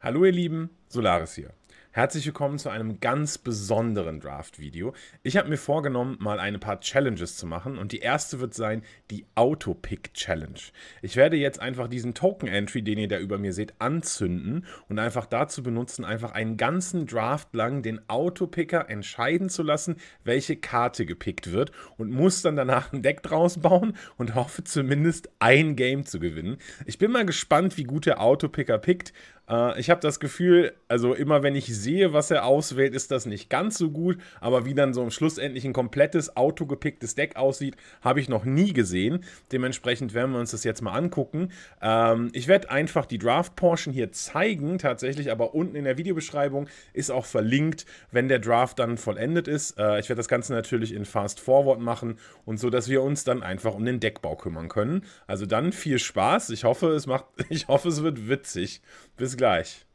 Hallo ihr Lieben, Solaris hier. Herzlich willkommen zu einem ganz besonderen Draft-Video. Ich habe mir vorgenommen, mal ein paar Challenges zu machen und die erste wird sein die Autopick-Challenge. Ich werde jetzt einfach diesen Token-Entry, den ihr da über mir seht, anzünden und einfach dazu benutzen, einfach einen ganzen Draft lang den Autopicker entscheiden zu lassen, welche Karte gepickt wird und muss dann danach ein Deck draus bauen und hoffe zumindest ein Game zu gewinnen. Ich bin mal gespannt, wie gut der Autopicker pickt äh, ich habe das Gefühl, also immer wenn ich sehe, was er auswählt, ist das nicht ganz so gut. Aber wie dann so am Schluss endlich ein komplettes autogepicktes Deck aussieht, habe ich noch nie gesehen. Dementsprechend werden wir uns das jetzt mal angucken. Ähm, ich werde einfach die Draft-Portion hier zeigen, tatsächlich, aber unten in der Videobeschreibung ist auch verlinkt, wenn der Draft dann vollendet ist. Äh, ich werde das Ganze natürlich in Fast Forward machen und so, dass wir uns dann einfach um den Deckbau kümmern können. Also dann viel Spaß. Ich hoffe, es macht, ich hoffe, es wird witzig. Bis gleich.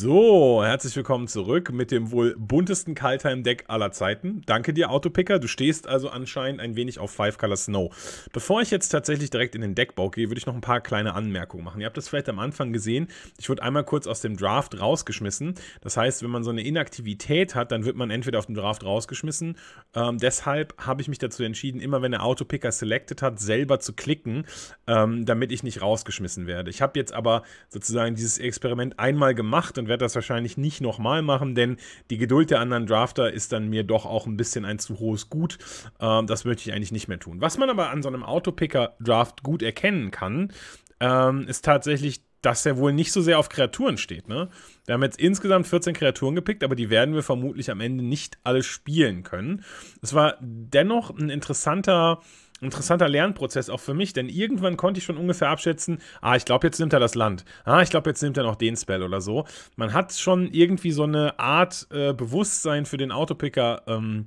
So, herzlich willkommen zurück mit dem wohl buntesten Kaltheim-Deck aller Zeiten. Danke dir, Autopicker. Du stehst also anscheinend ein wenig auf Five Color Snow. Bevor ich jetzt tatsächlich direkt in den Deckbau gehe, würde ich noch ein paar kleine Anmerkungen machen. Ihr habt das vielleicht am Anfang gesehen. Ich wurde einmal kurz aus dem Draft rausgeschmissen. Das heißt, wenn man so eine Inaktivität hat, dann wird man entweder auf dem Draft rausgeschmissen. Ähm, deshalb habe ich mich dazu entschieden, immer wenn der Autopicker selected hat, selber zu klicken, ähm, damit ich nicht rausgeschmissen werde. Ich habe jetzt aber sozusagen dieses Experiment einmal gemacht und werde das wahrscheinlich nicht nochmal machen, denn die Geduld der anderen Drafter ist dann mir doch auch ein bisschen ein zu hohes Gut. Ähm, das möchte ich eigentlich nicht mehr tun. Was man aber an so einem Autopicker-Draft gut erkennen kann, ähm, ist tatsächlich dass er wohl nicht so sehr auf Kreaturen steht. Ne? Wir haben jetzt insgesamt 14 Kreaturen gepickt, aber die werden wir vermutlich am Ende nicht alle spielen können. Es war dennoch ein interessanter, interessanter Lernprozess auch für mich, denn irgendwann konnte ich schon ungefähr abschätzen, ah, ich glaube, jetzt nimmt er das Land. Ah, ich glaube, jetzt nimmt er noch den Spell oder so. Man hat schon irgendwie so eine Art äh, Bewusstsein für den Autopicker ähm,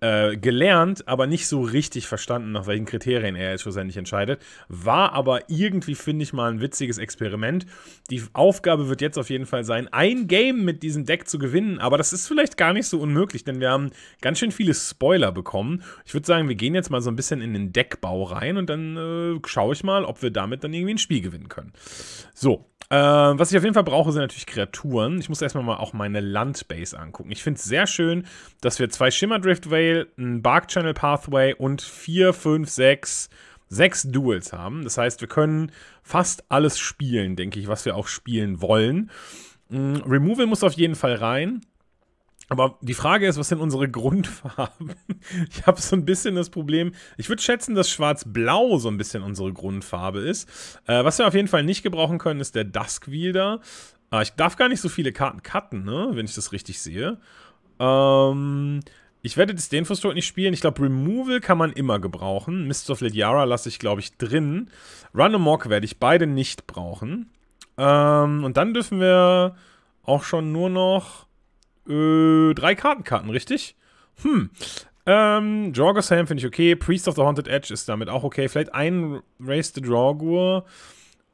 äh, gelernt, aber nicht so richtig verstanden, nach welchen Kriterien er jetzt schlussendlich entscheidet. War aber irgendwie, finde ich, mal ein witziges Experiment. Die Aufgabe wird jetzt auf jeden Fall sein, ein Game mit diesem Deck zu gewinnen, aber das ist vielleicht gar nicht so unmöglich, denn wir haben ganz schön viele Spoiler bekommen. Ich würde sagen, wir gehen jetzt mal so ein bisschen in den Deckbau rein und dann äh, schaue ich mal, ob wir damit dann irgendwie ein Spiel gewinnen können. So, äh, was ich auf jeden Fall brauche, sind natürlich Kreaturen. Ich muss erstmal mal auch meine Landbase angucken. Ich finde es sehr schön, dass wir zwei Shimmer Drift Vale, ein Bark Channel Pathway und vier, fünf, sechs, sechs Duels haben. Das heißt, wir können fast alles spielen, denke ich, was wir auch spielen wollen. Mm, Removal muss auf jeden Fall rein. Aber die Frage ist, was sind unsere Grundfarben? Ich habe so ein bisschen das Problem. Ich würde schätzen, dass Schwarz-Blau so ein bisschen unsere Grundfarbe ist. Äh, was wir auf jeden Fall nicht gebrauchen können, ist der Duskwielder. Äh, ich darf gar nicht so viele Karten cutten, ne? wenn ich das richtig sehe. Ähm, ich werde das Denfus-Tod nicht spielen. Ich glaube, Removal kann man immer gebrauchen. Mists of Lidiara lasse ich, glaube ich, drin. Run Amok werde ich beide nicht brauchen. Ähm, und dann dürfen wir auch schon nur noch äh, drei Kartenkarten, richtig? Hm. Ähm, Jorgos Helm finde ich okay. Priest of the Haunted Edge ist damit auch okay. Vielleicht ein Race the Draugr.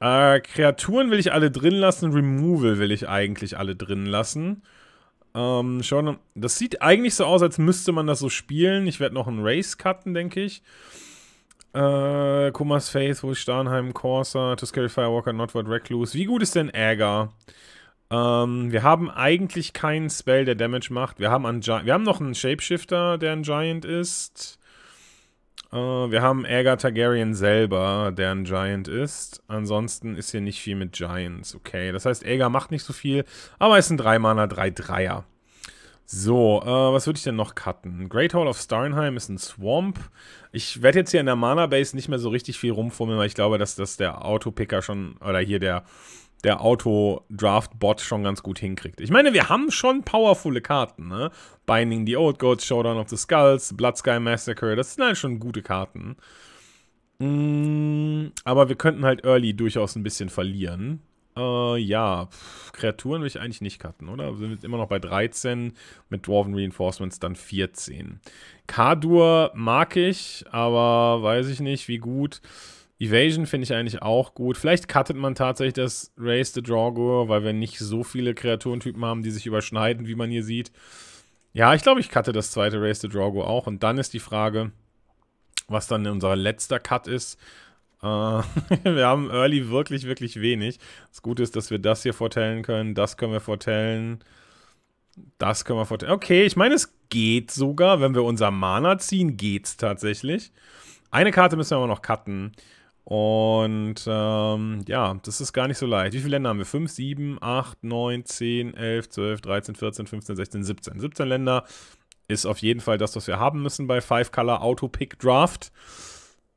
Äh, Kreaturen will ich alle drin lassen. Removal will ich eigentlich alle drin lassen. Ähm, schon. Das sieht eigentlich so aus, als müsste man das so spielen. Ich werde noch einen Race cutten, denke ich. Äh, Kumas Faith, wo ich Starnheim, Corsa, To Scary Firewalker, Notward Recluse. Wie gut ist denn Agar? Ähm, wir haben eigentlich keinen Spell, der Damage macht. Wir haben, einen Gi wir haben noch einen Shapeshifter, der ein Giant ist. Äh, wir haben Aegar Targaryen selber, der ein Giant ist. Ansonsten ist hier nicht viel mit Giants. Okay, das heißt, Aegar macht nicht so viel, aber ist ein 3-Mana, 3-3er. So, äh, was würde ich denn noch cutten? Great Hall of Starnheim ist ein Swamp. Ich werde jetzt hier in der Mana Base nicht mehr so richtig viel rumfummeln, weil ich glaube, dass das der Autopicker schon, oder hier der der Auto-Draft-Bot schon ganz gut hinkriegt. Ich meine, wir haben schon powervolle Karten, ne? Binding the Old Gods, Showdown of the Skulls, Blood Sky Massacre, das sind halt schon gute Karten. Mm, aber wir könnten halt Early durchaus ein bisschen verlieren. Äh, ja, Pff, Kreaturen will ich eigentlich nicht cutten, oder? Wir sind jetzt immer noch bei 13, mit Dwarven Reinforcements dann 14. Kadur mag ich, aber weiß ich nicht, wie gut. Evasion finde ich eigentlich auch gut. Vielleicht cuttet man tatsächlich das Race the Draugr, weil wir nicht so viele Kreaturentypen haben, die sich überschneiden, wie man hier sieht. Ja, ich glaube, ich cutte das zweite Race the Draugr auch. Und dann ist die Frage, was dann unser letzter Cut ist. Äh, wir haben Early wirklich, wirklich wenig. Das Gute ist, dass wir das hier vortellen können. Das können wir vortellen. Das können wir vortellen. Okay, ich meine, es geht sogar. Wenn wir unser Mana ziehen, geht's tatsächlich. Eine Karte müssen wir aber noch cutten. Und ähm, ja, das ist gar nicht so leicht. Wie viele Länder haben wir? 5, 7, 8, 9, 10, 11, 12, 13, 14, 15, 16, 17. 17 Länder ist auf jeden Fall das, was wir haben müssen bei Five Color Auto Pick Draft.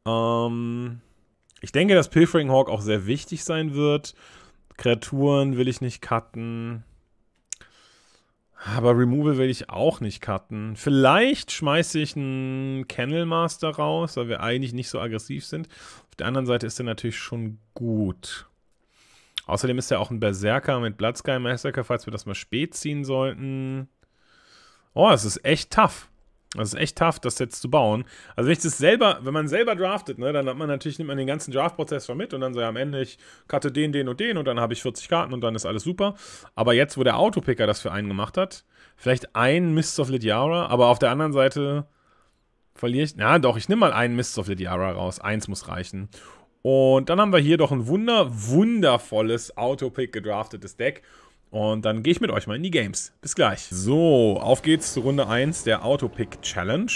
Ähm, ich denke, dass Pilfering Hawk auch sehr wichtig sein wird. Kreaturen will ich nicht cutten. Aber Removal will ich auch nicht cutten. Vielleicht schmeiße ich einen Kennel Master raus, weil wir eigentlich nicht so aggressiv sind. Auf der anderen Seite ist er natürlich schon gut. Außerdem ist er auch ein Berserker mit Blood Sky Massacre, falls wir das mal spät ziehen sollten. Oh, es ist echt tough. Das ist echt tough, das jetzt zu bauen. Also wenn ich das selber, wenn man selber draftet, ne, dann hat man natürlich, nimmt man den ganzen Draftprozess schon mit und dann so ja, am Ende, ich cutte den, den und den und dann habe ich 40 Karten und dann ist alles super. Aber jetzt, wo der Autopicker das für einen gemacht hat, vielleicht ein Mists of Lidiara, aber auf der anderen Seite verliere ich, na doch, ich nehme mal einen Mists of Lidiara raus. Eins muss reichen. Und dann haben wir hier doch ein wunder, wundervolles Autopick gedraftetes Deck. Und dann gehe ich mit euch mal in die Games. Bis gleich. So, auf geht's zu Runde 1 der Autopick-Challenge.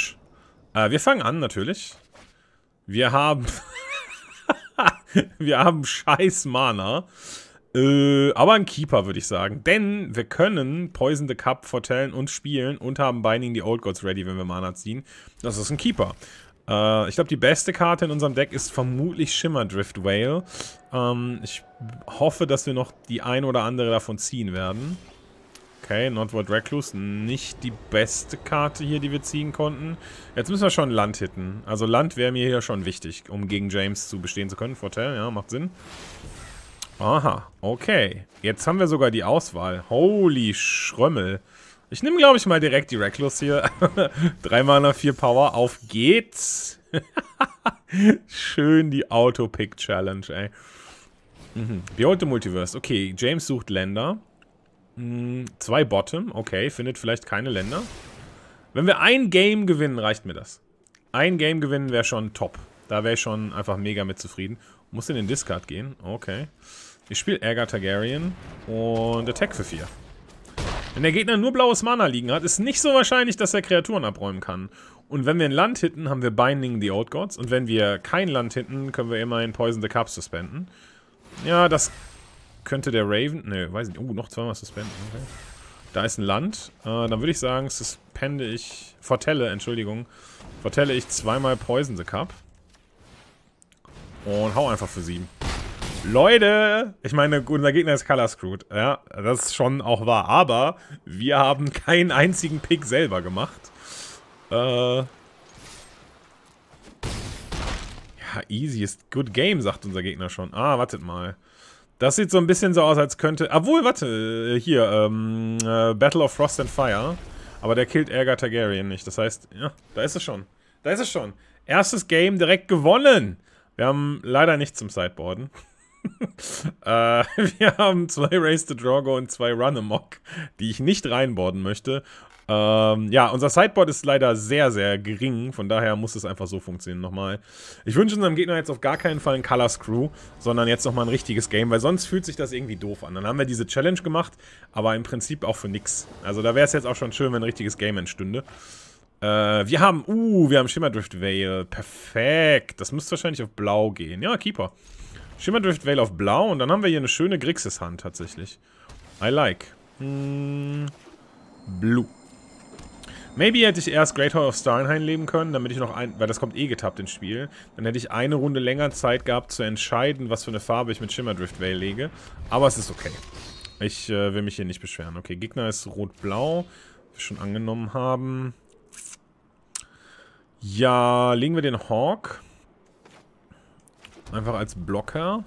Äh, wir fangen an, natürlich. Wir haben... wir haben scheiß Mana. Äh, aber ein Keeper, würde ich sagen. Denn wir können Poison the Cup vertellen und spielen und haben Binding the Old Gods ready, wenn wir Mana ziehen. Das ist ein Keeper. Äh, ich glaube, die beste Karte in unserem Deck ist vermutlich Shimmer Drift Whale. Ähm, ich hoffe, dass wir noch die ein oder andere davon ziehen werden. Okay, Nordward Recluse, nicht die beste Karte hier, die wir ziehen konnten. Jetzt müssen wir schon Land hitten. Also Land wäre mir hier schon wichtig, um gegen James zu bestehen zu können. Fortell, ja, macht Sinn. Aha, okay. Jetzt haben wir sogar die Auswahl. Holy Schrömmel. Ich nehme, glaube ich, mal direkt die Reckless hier. Drei Mana, vier Power. Auf geht's. Schön die Auto-Pick-Challenge, ey. Mhm. Behold the Multiverse. Okay, James sucht Länder. Mhm, zwei Bottom. Okay, findet vielleicht keine Länder. Wenn wir ein Game gewinnen, reicht mir das. Ein Game gewinnen wäre schon top. Da wäre ich schon einfach mega mit zufrieden. Muss in den Discard gehen. Okay. Ich spiele Agar Targaryen und Attack für vier. Wenn der Gegner nur blaues Mana liegen hat, ist nicht so wahrscheinlich, dass er Kreaturen abräumen kann. Und wenn wir ein Land hitten, haben wir Binding the Old Gods. Und wenn wir kein Land hitten, können wir immerhin Poison the Cup suspenden. Ja, das könnte der Raven... Ne, weiß nicht. Oh, noch zweimal suspenden. Okay. Da ist ein Land. Äh, dann würde ich sagen, suspende ich... Fortelle, Entschuldigung. Fortelle ich zweimal Poison the Cup. Und hau einfach für sieben. Leute, ich meine, unser Gegner ist Color Screwed, ja, das ist schon auch wahr, aber wir haben keinen einzigen Pick selber gemacht. Äh, ja, easy ist good game, sagt unser Gegner schon. Ah, wartet mal. Das sieht so ein bisschen so aus, als könnte... Obwohl, warte, hier, ähm, äh, Battle of Frost and Fire. Aber der killt Ärger Targaryen nicht, das heißt, ja, da ist es schon. Da ist es schon. Erstes Game direkt gewonnen. Wir haben leider nichts zum Sideboarden. äh, wir haben zwei Race to Drago und zwei Runamok, die ich nicht reinboarden möchte. Ähm, ja, unser Sideboard ist leider sehr, sehr gering. Von daher muss es einfach so funktionieren nochmal. Ich wünsche unserem Gegner jetzt auf gar keinen Fall einen Color Screw, sondern jetzt nochmal ein richtiges Game, weil sonst fühlt sich das irgendwie doof an. Dann haben wir diese Challenge gemacht, aber im Prinzip auch für nix. Also da wäre es jetzt auch schon schön, wenn ein richtiges Game entstünde. Äh, wir haben, uh, wir haben Schimmerdrift Veil. Perfekt. Das müsste wahrscheinlich auf blau gehen. Ja, Keeper. Schimmerdrift Veil vale auf Blau und dann haben wir hier eine schöne Grixis-Hand tatsächlich. I like. Hm, Blue. Maybe hätte ich erst Great Hall of Starnheim leben können, damit ich noch ein... Weil das kommt eh getappt ins Spiel. Dann hätte ich eine Runde länger Zeit gehabt zu entscheiden, was für eine Farbe ich mit Schimmerdrift Veil vale lege. Aber es ist okay. Ich äh, will mich hier nicht beschweren. Okay, Gegner ist rot-blau. Wir schon angenommen haben. Ja, legen wir den Hawk. Einfach als Blocker.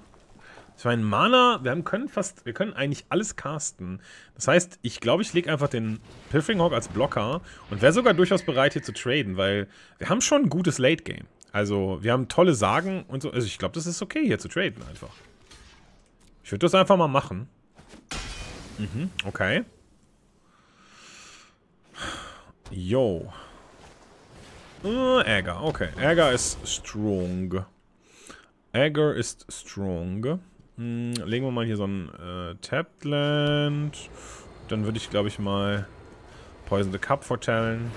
Ich meine, Mana, wir haben, können fast, wir können eigentlich alles casten. Das heißt, ich glaube, ich lege einfach den Pilfering Hawk als Blocker und wäre sogar durchaus bereit, hier zu traden, weil wir haben schon ein gutes Late-Game. Also, wir haben tolle Sagen und so. Also, ich glaube, das ist okay, hier zu traden einfach. Ich würde das einfach mal machen. Mhm, okay. Yo. Äh, Äger, okay. Ärger ist strong. Agar ist strong. Hm, legen wir mal hier so ein äh, Tapped Land. Dann würde ich, glaube ich, mal Poison the Cup vertellen.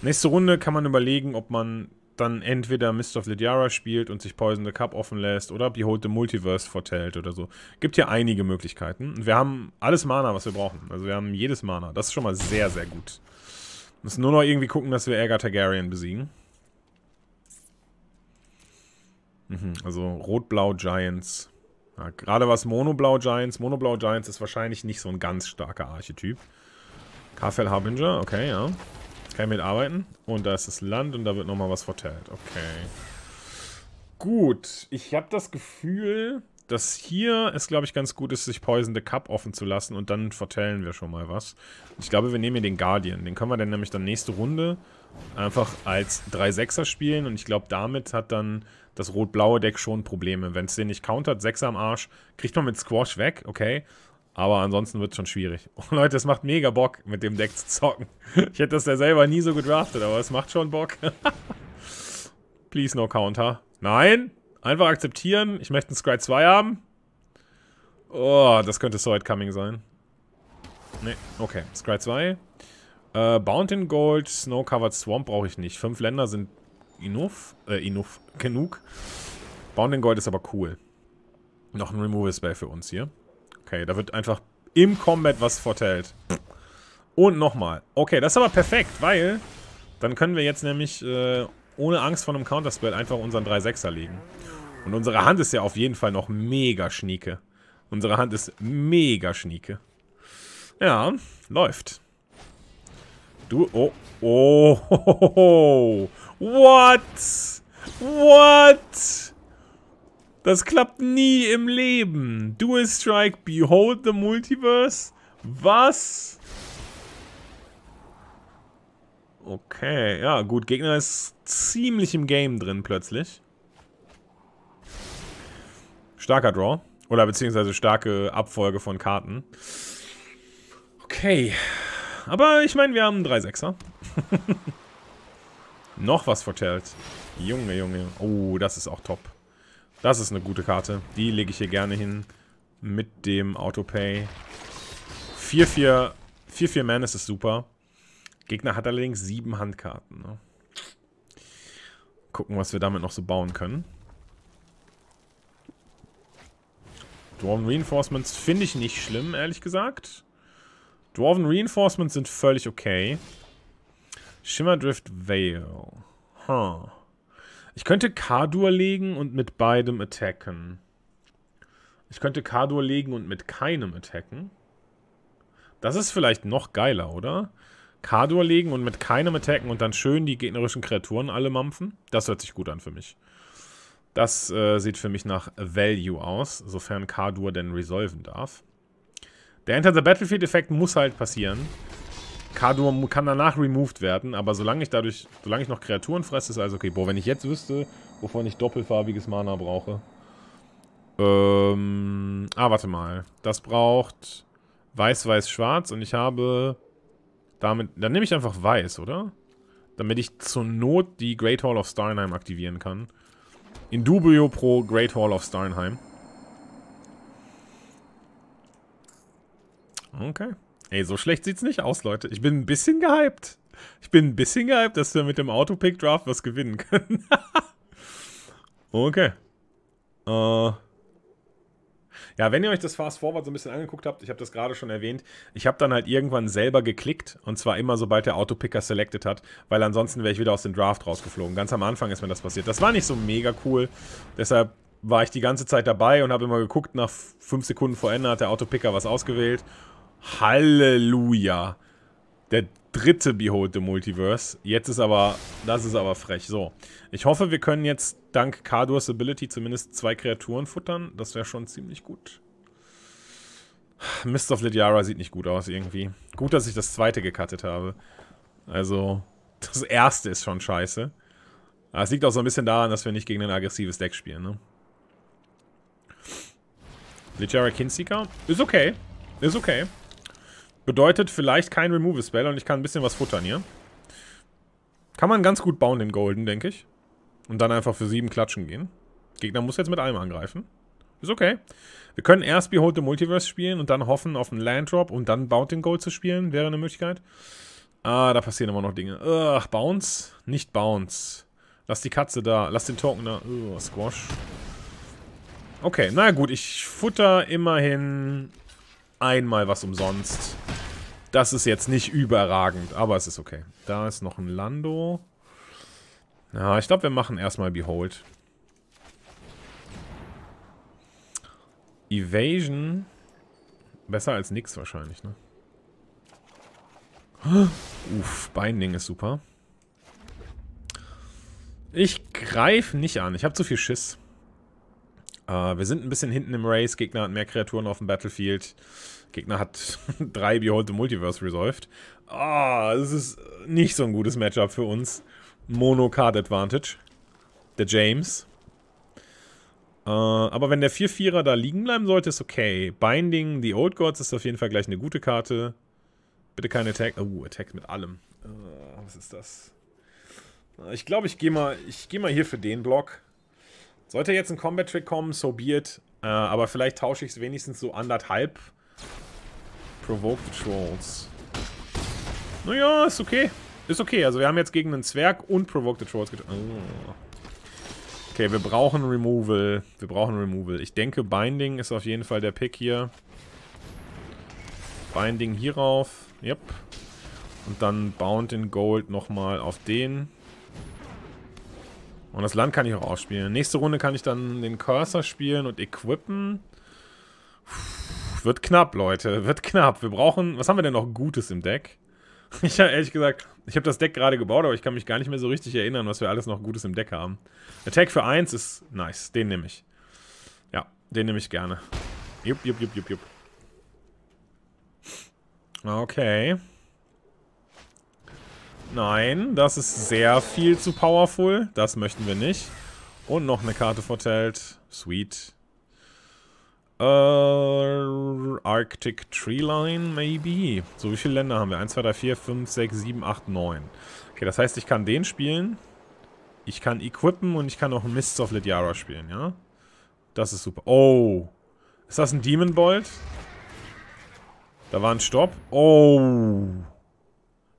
Nächste Runde kann man überlegen, ob man dann entweder Mist of Lydiara spielt und sich Poison the Cup offen lässt oder Behold the Multiverse vertellt oder so. Gibt hier einige Möglichkeiten. wir haben alles Mana, was wir brauchen. Also wir haben jedes Mana. Das ist schon mal sehr, sehr gut. Müssen nur noch irgendwie gucken, dass wir Agar Targaryen besiegen. Mhm, also Rot-Blau Giants. Ja, gerade was Mono-Blau Giants. Mono-Blau Giants ist wahrscheinlich nicht so ein ganz starker Archetyp. KFL Harbinger, okay, ja. Kann ich mitarbeiten. Und da ist das Land und da wird nochmal was verteilt. Okay. Gut, ich habe das Gefühl, dass hier es, glaube ich, ganz gut ist, sich Poison the Cup offen zu lassen und dann vertellen wir schon mal was. Ich glaube, wir nehmen hier den Guardian. Den können wir dann nämlich dann nächste Runde einfach als 3-6er spielen und ich glaube, damit hat dann das rot-blaue Deck schon Probleme. Wenn es den nicht countert, 6 am Arsch, kriegt man mit Squash weg, okay. Aber ansonsten wird es schon schwierig. Oh, Leute, es macht mega Bock, mit dem Deck zu zocken. Ich hätte das ja selber nie so gedraftet, aber es macht schon Bock. Please no counter. Nein! Einfach akzeptieren. Ich möchte einen Scry 2 haben. Oh, das könnte so Coming sein. Nee, okay. Scry 2. Äh, Bountain Gold, Snow Covered Swamp brauche ich nicht. Fünf Länder sind enough, äh, enough, genug. Bounding Gold ist aber cool. Noch ein Removal Spell für uns hier. Okay, da wird einfach im Combat was vertellt. Und nochmal. Okay, das ist aber perfekt, weil dann können wir jetzt nämlich äh, ohne Angst vor einem Counterspell einfach unseren 3-6er legen. Und unsere Hand ist ja auf jeden Fall noch mega schnieke. Unsere Hand ist mega schnieke. Ja, läuft. Du, oh, oh, ho, ho, ho. What? What? Das klappt nie im Leben. Dual Strike, Behold the Multiverse? Was? Okay, ja gut, Gegner ist ziemlich im Game drin plötzlich. Starker Draw. Oder beziehungsweise starke Abfolge von Karten. Okay. Aber ich meine, wir haben einen 3 drei Sechser. Noch was vertellt. Junge, Junge. Oh, das ist auch top. Das ist eine gute Karte. Die lege ich hier gerne hin. Mit dem Autopay. 4-4 Man ist super. Gegner hat allerdings sieben Handkarten. Ne? Gucken, was wir damit noch so bauen können. Dwarven Reinforcements finde ich nicht schlimm, ehrlich gesagt. Dwarven Reinforcements sind völlig okay. Shimmerdrift Veil. Huh. Ich könnte Kadur legen und mit beidem attacken. Ich könnte Kadur legen und mit keinem attacken. Das ist vielleicht noch geiler, oder? Kadur legen und mit keinem attacken und dann schön die gegnerischen Kreaturen alle mampfen. Das hört sich gut an für mich. Das äh, sieht für mich nach Value aus, sofern Kadur denn resolven darf. Der Enter the Battlefield-Effekt muss halt passieren. Kadur kann danach removed werden, aber solange ich dadurch, solange ich noch Kreaturen fresse, ist alles okay. Boah, wenn ich jetzt wüsste, wovon ich doppelfarbiges Mana brauche. Ähm, ah, warte mal. Das braucht weiß, weiß, schwarz und ich habe damit, dann nehme ich einfach weiß, oder? Damit ich zur Not die Great Hall of Starnheim aktivieren kann. In dubio pro Great Hall of Starnheim. Okay. Ey, so schlecht sieht's nicht aus, Leute. Ich bin ein bisschen gehypt. Ich bin ein bisschen gehypt, dass wir mit dem Autopick-Draft was gewinnen können. okay. Äh. Ja, wenn ihr euch das Fast Forward so ein bisschen angeguckt habt, ich habe das gerade schon erwähnt, ich habe dann halt irgendwann selber geklickt und zwar immer, sobald der Autopicker selected hat, weil ansonsten wäre ich wieder aus dem Draft rausgeflogen. Ganz am Anfang ist mir das passiert. Das war nicht so mega cool, deshalb war ich die ganze Zeit dabei und habe immer geguckt, nach fünf Sekunden vor Ende hat der Autopicker was ausgewählt Halleluja. Der dritte Behold the Multiverse. Jetzt ist aber, das ist aber frech. So, ich hoffe, wir können jetzt dank Kardurs Ability zumindest zwei Kreaturen futtern. Das wäre schon ziemlich gut. Mist of Lidiara sieht nicht gut aus irgendwie. Gut, dass ich das zweite gecuttet habe. Also, das erste ist schon scheiße. Aber es liegt auch so ein bisschen daran, dass wir nicht gegen ein aggressives Deck spielen, ne? Lidiara Kinseeker? Ist okay. Ist okay. Bedeutet vielleicht kein Remove-Spell und ich kann ein bisschen was futtern hier. Kann man ganz gut bauen, den Golden, denke ich. Und dann einfach für sieben klatschen gehen. Gegner muss jetzt mit einem angreifen. Ist okay. Wir können erst Behold the Multiverse spielen und dann hoffen auf einen Land Drop und dann Bound in Gold zu spielen. Wäre eine Möglichkeit. Ah, da passieren immer noch Dinge. Ugh, Bounce? Nicht Bounce. Lass die Katze da. Lass den Token da. Ugh, Squash. Okay, na gut. Ich futter immerhin Einmal was umsonst. Das ist jetzt nicht überragend, aber es ist okay. Da ist noch ein Lando. Ja, ich glaube, wir machen erstmal Behold. Evasion. Besser als nix wahrscheinlich, ne? Uff, Binding ist super. Ich greife nicht an. Ich habe zu viel Schiss. Uh, wir sind ein bisschen hinten im Race. Gegner hat mehr Kreaturen auf dem Battlefield. Gegner hat drei Behold the Multiverse resolved. Ah, oh, das ist nicht so ein gutes Matchup für uns. Mono Card Advantage. Der James. Uh, aber wenn der 4-4er da liegen bleiben sollte, ist okay. Binding the Old Gods ist auf jeden Fall gleich eine gute Karte. Bitte keine Attack. Oh, Attack mit allem. Uh, was ist das? Ich glaube, ich gehe mal, geh mal hier für den Block. Sollte jetzt ein Combat-Trick kommen, so be it. Äh, aber vielleicht tausche ich es wenigstens so anderthalb. Provoke the Trolls. Naja, ist okay. Ist okay. Also wir haben jetzt gegen einen Zwerg und Provoke the Trolls getroffen. Oh. Okay, wir brauchen Removal. Wir brauchen Removal. Ich denke, Binding ist auf jeden Fall der Pick hier. Binding hierauf. Yep. Und dann Bound in Gold nochmal auf den. Und das Land kann ich auch ausspielen. Nächste Runde kann ich dann den Cursor spielen und equippen. Puh, wird knapp, Leute. Wird knapp. Wir brauchen... Was haben wir denn noch Gutes im Deck? Ich habe ehrlich gesagt, ich habe das Deck gerade gebaut, aber ich kann mich gar nicht mehr so richtig erinnern, was wir alles noch Gutes im Deck haben. Attack für 1 ist nice. Den nehme ich. Ja, den nehme ich gerne. Jupp, jupp, jupp, jupp, jupp. Okay. Nein, das ist sehr viel zu powerful. Das möchten wir nicht. Und noch eine Karte verteilt. Sweet. Äh, Arctic Tree Line, maybe. So, wie viele Länder haben wir? 1, 2, 3, 4, 5, 6, 7, 8, 9. Okay, das heißt, ich kann den spielen. Ich kann equippen und ich kann auch Mists of Lidiara spielen, ja? Das ist super. Oh. Ist das ein Demon Bolt? Da war ein Stopp. Oh.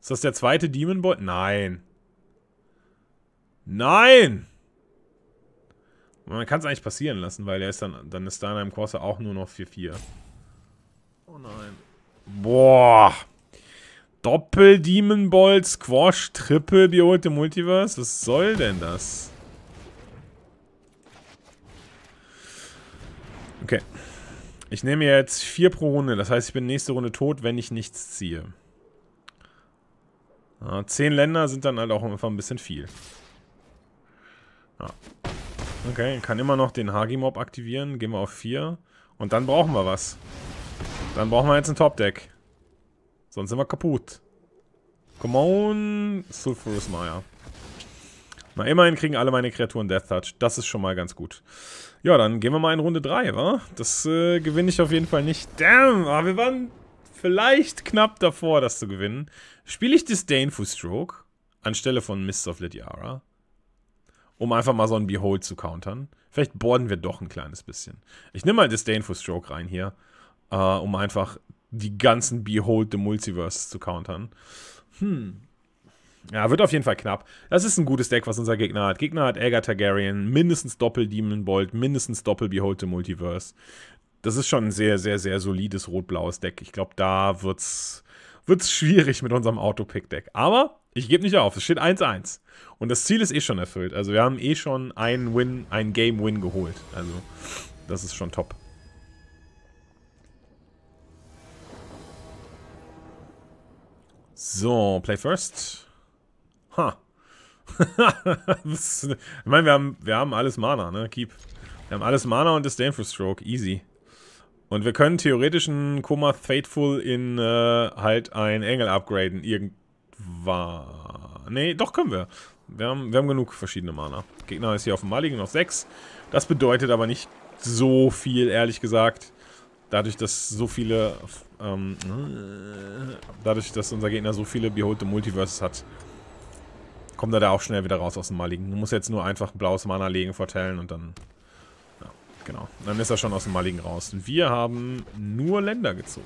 Ist das der zweite Demon Boy? Nein. Nein! Man kann es eigentlich passieren lassen, weil der ist dann, dann ist da in einem Corsair auch nur noch 4-4. Oh nein. Boah. Doppel Demon Ball, Squash, Triple Behold im Multiverse? Was soll denn das? Okay. Ich nehme jetzt 4 pro Runde. Das heißt, ich bin nächste Runde tot, wenn ich nichts ziehe. Ja, zehn Länder sind dann halt auch einfach ein bisschen viel. Ja. Okay, kann immer noch den Hagi-Mob aktivieren. Gehen wir auf 4. Und dann brauchen wir was. Dann brauchen wir jetzt ein Top-Deck. Sonst sind wir kaputt. Come on, Sulfurus Maya. Na, immerhin kriegen alle meine Kreaturen Death Touch. Das ist schon mal ganz gut. Ja, dann gehen wir mal in Runde 3, wa? Das äh, gewinne ich auf jeden Fall nicht. Damn, aber ah, wir waren vielleicht knapp davor, das zu gewinnen. Spiele ich Disdainful Stroke anstelle von Mists of Lydiara, um einfach mal so ein Behold zu countern. Vielleicht borden wir doch ein kleines bisschen. Ich nehme mal Disdainful Stroke rein hier, äh, um einfach die ganzen Behold the Multiverse zu countern. Hm. Ja, wird auf jeden Fall knapp. Das ist ein gutes Deck, was unser Gegner hat. Gegner hat Elgar Targaryen, mindestens Doppel Demon Bolt, mindestens Doppel Behold the Multiverse das ist schon ein sehr, sehr, sehr solides rot-blaues Deck. Ich glaube, da wird's, wird's schwierig mit unserem Autopick-Deck. Aber ich gebe nicht auf. Es steht 1-1. Und das Ziel ist eh schon erfüllt. Also wir haben eh schon einen Win, einen Game-Win geholt. Also das ist schon top. So, play first. Ha. Huh. ich meine, wir haben, wir haben alles Mana, ne? Keep. Wir haben alles Mana und Disdainful for Stroke. Easy. Und wir können theoretisch einen Koma Fateful in äh, halt ein Engel upgraden. Irgendwann. Nee, doch können wir. Wir haben, wir haben genug verschiedene Mana. Gegner ist hier auf dem Maligen auf 6. Das bedeutet aber nicht so viel, ehrlich gesagt. Dadurch, dass so viele... Ähm, dadurch, dass unser Gegner so viele Behold the Multiverses hat, kommt er da auch schnell wieder raus aus dem Maligen. Du musst jetzt nur einfach ein blaues Mana legen, vertellen und dann Genau. Dann ist er schon aus dem Maligen raus. Wir haben nur Länder gezogen.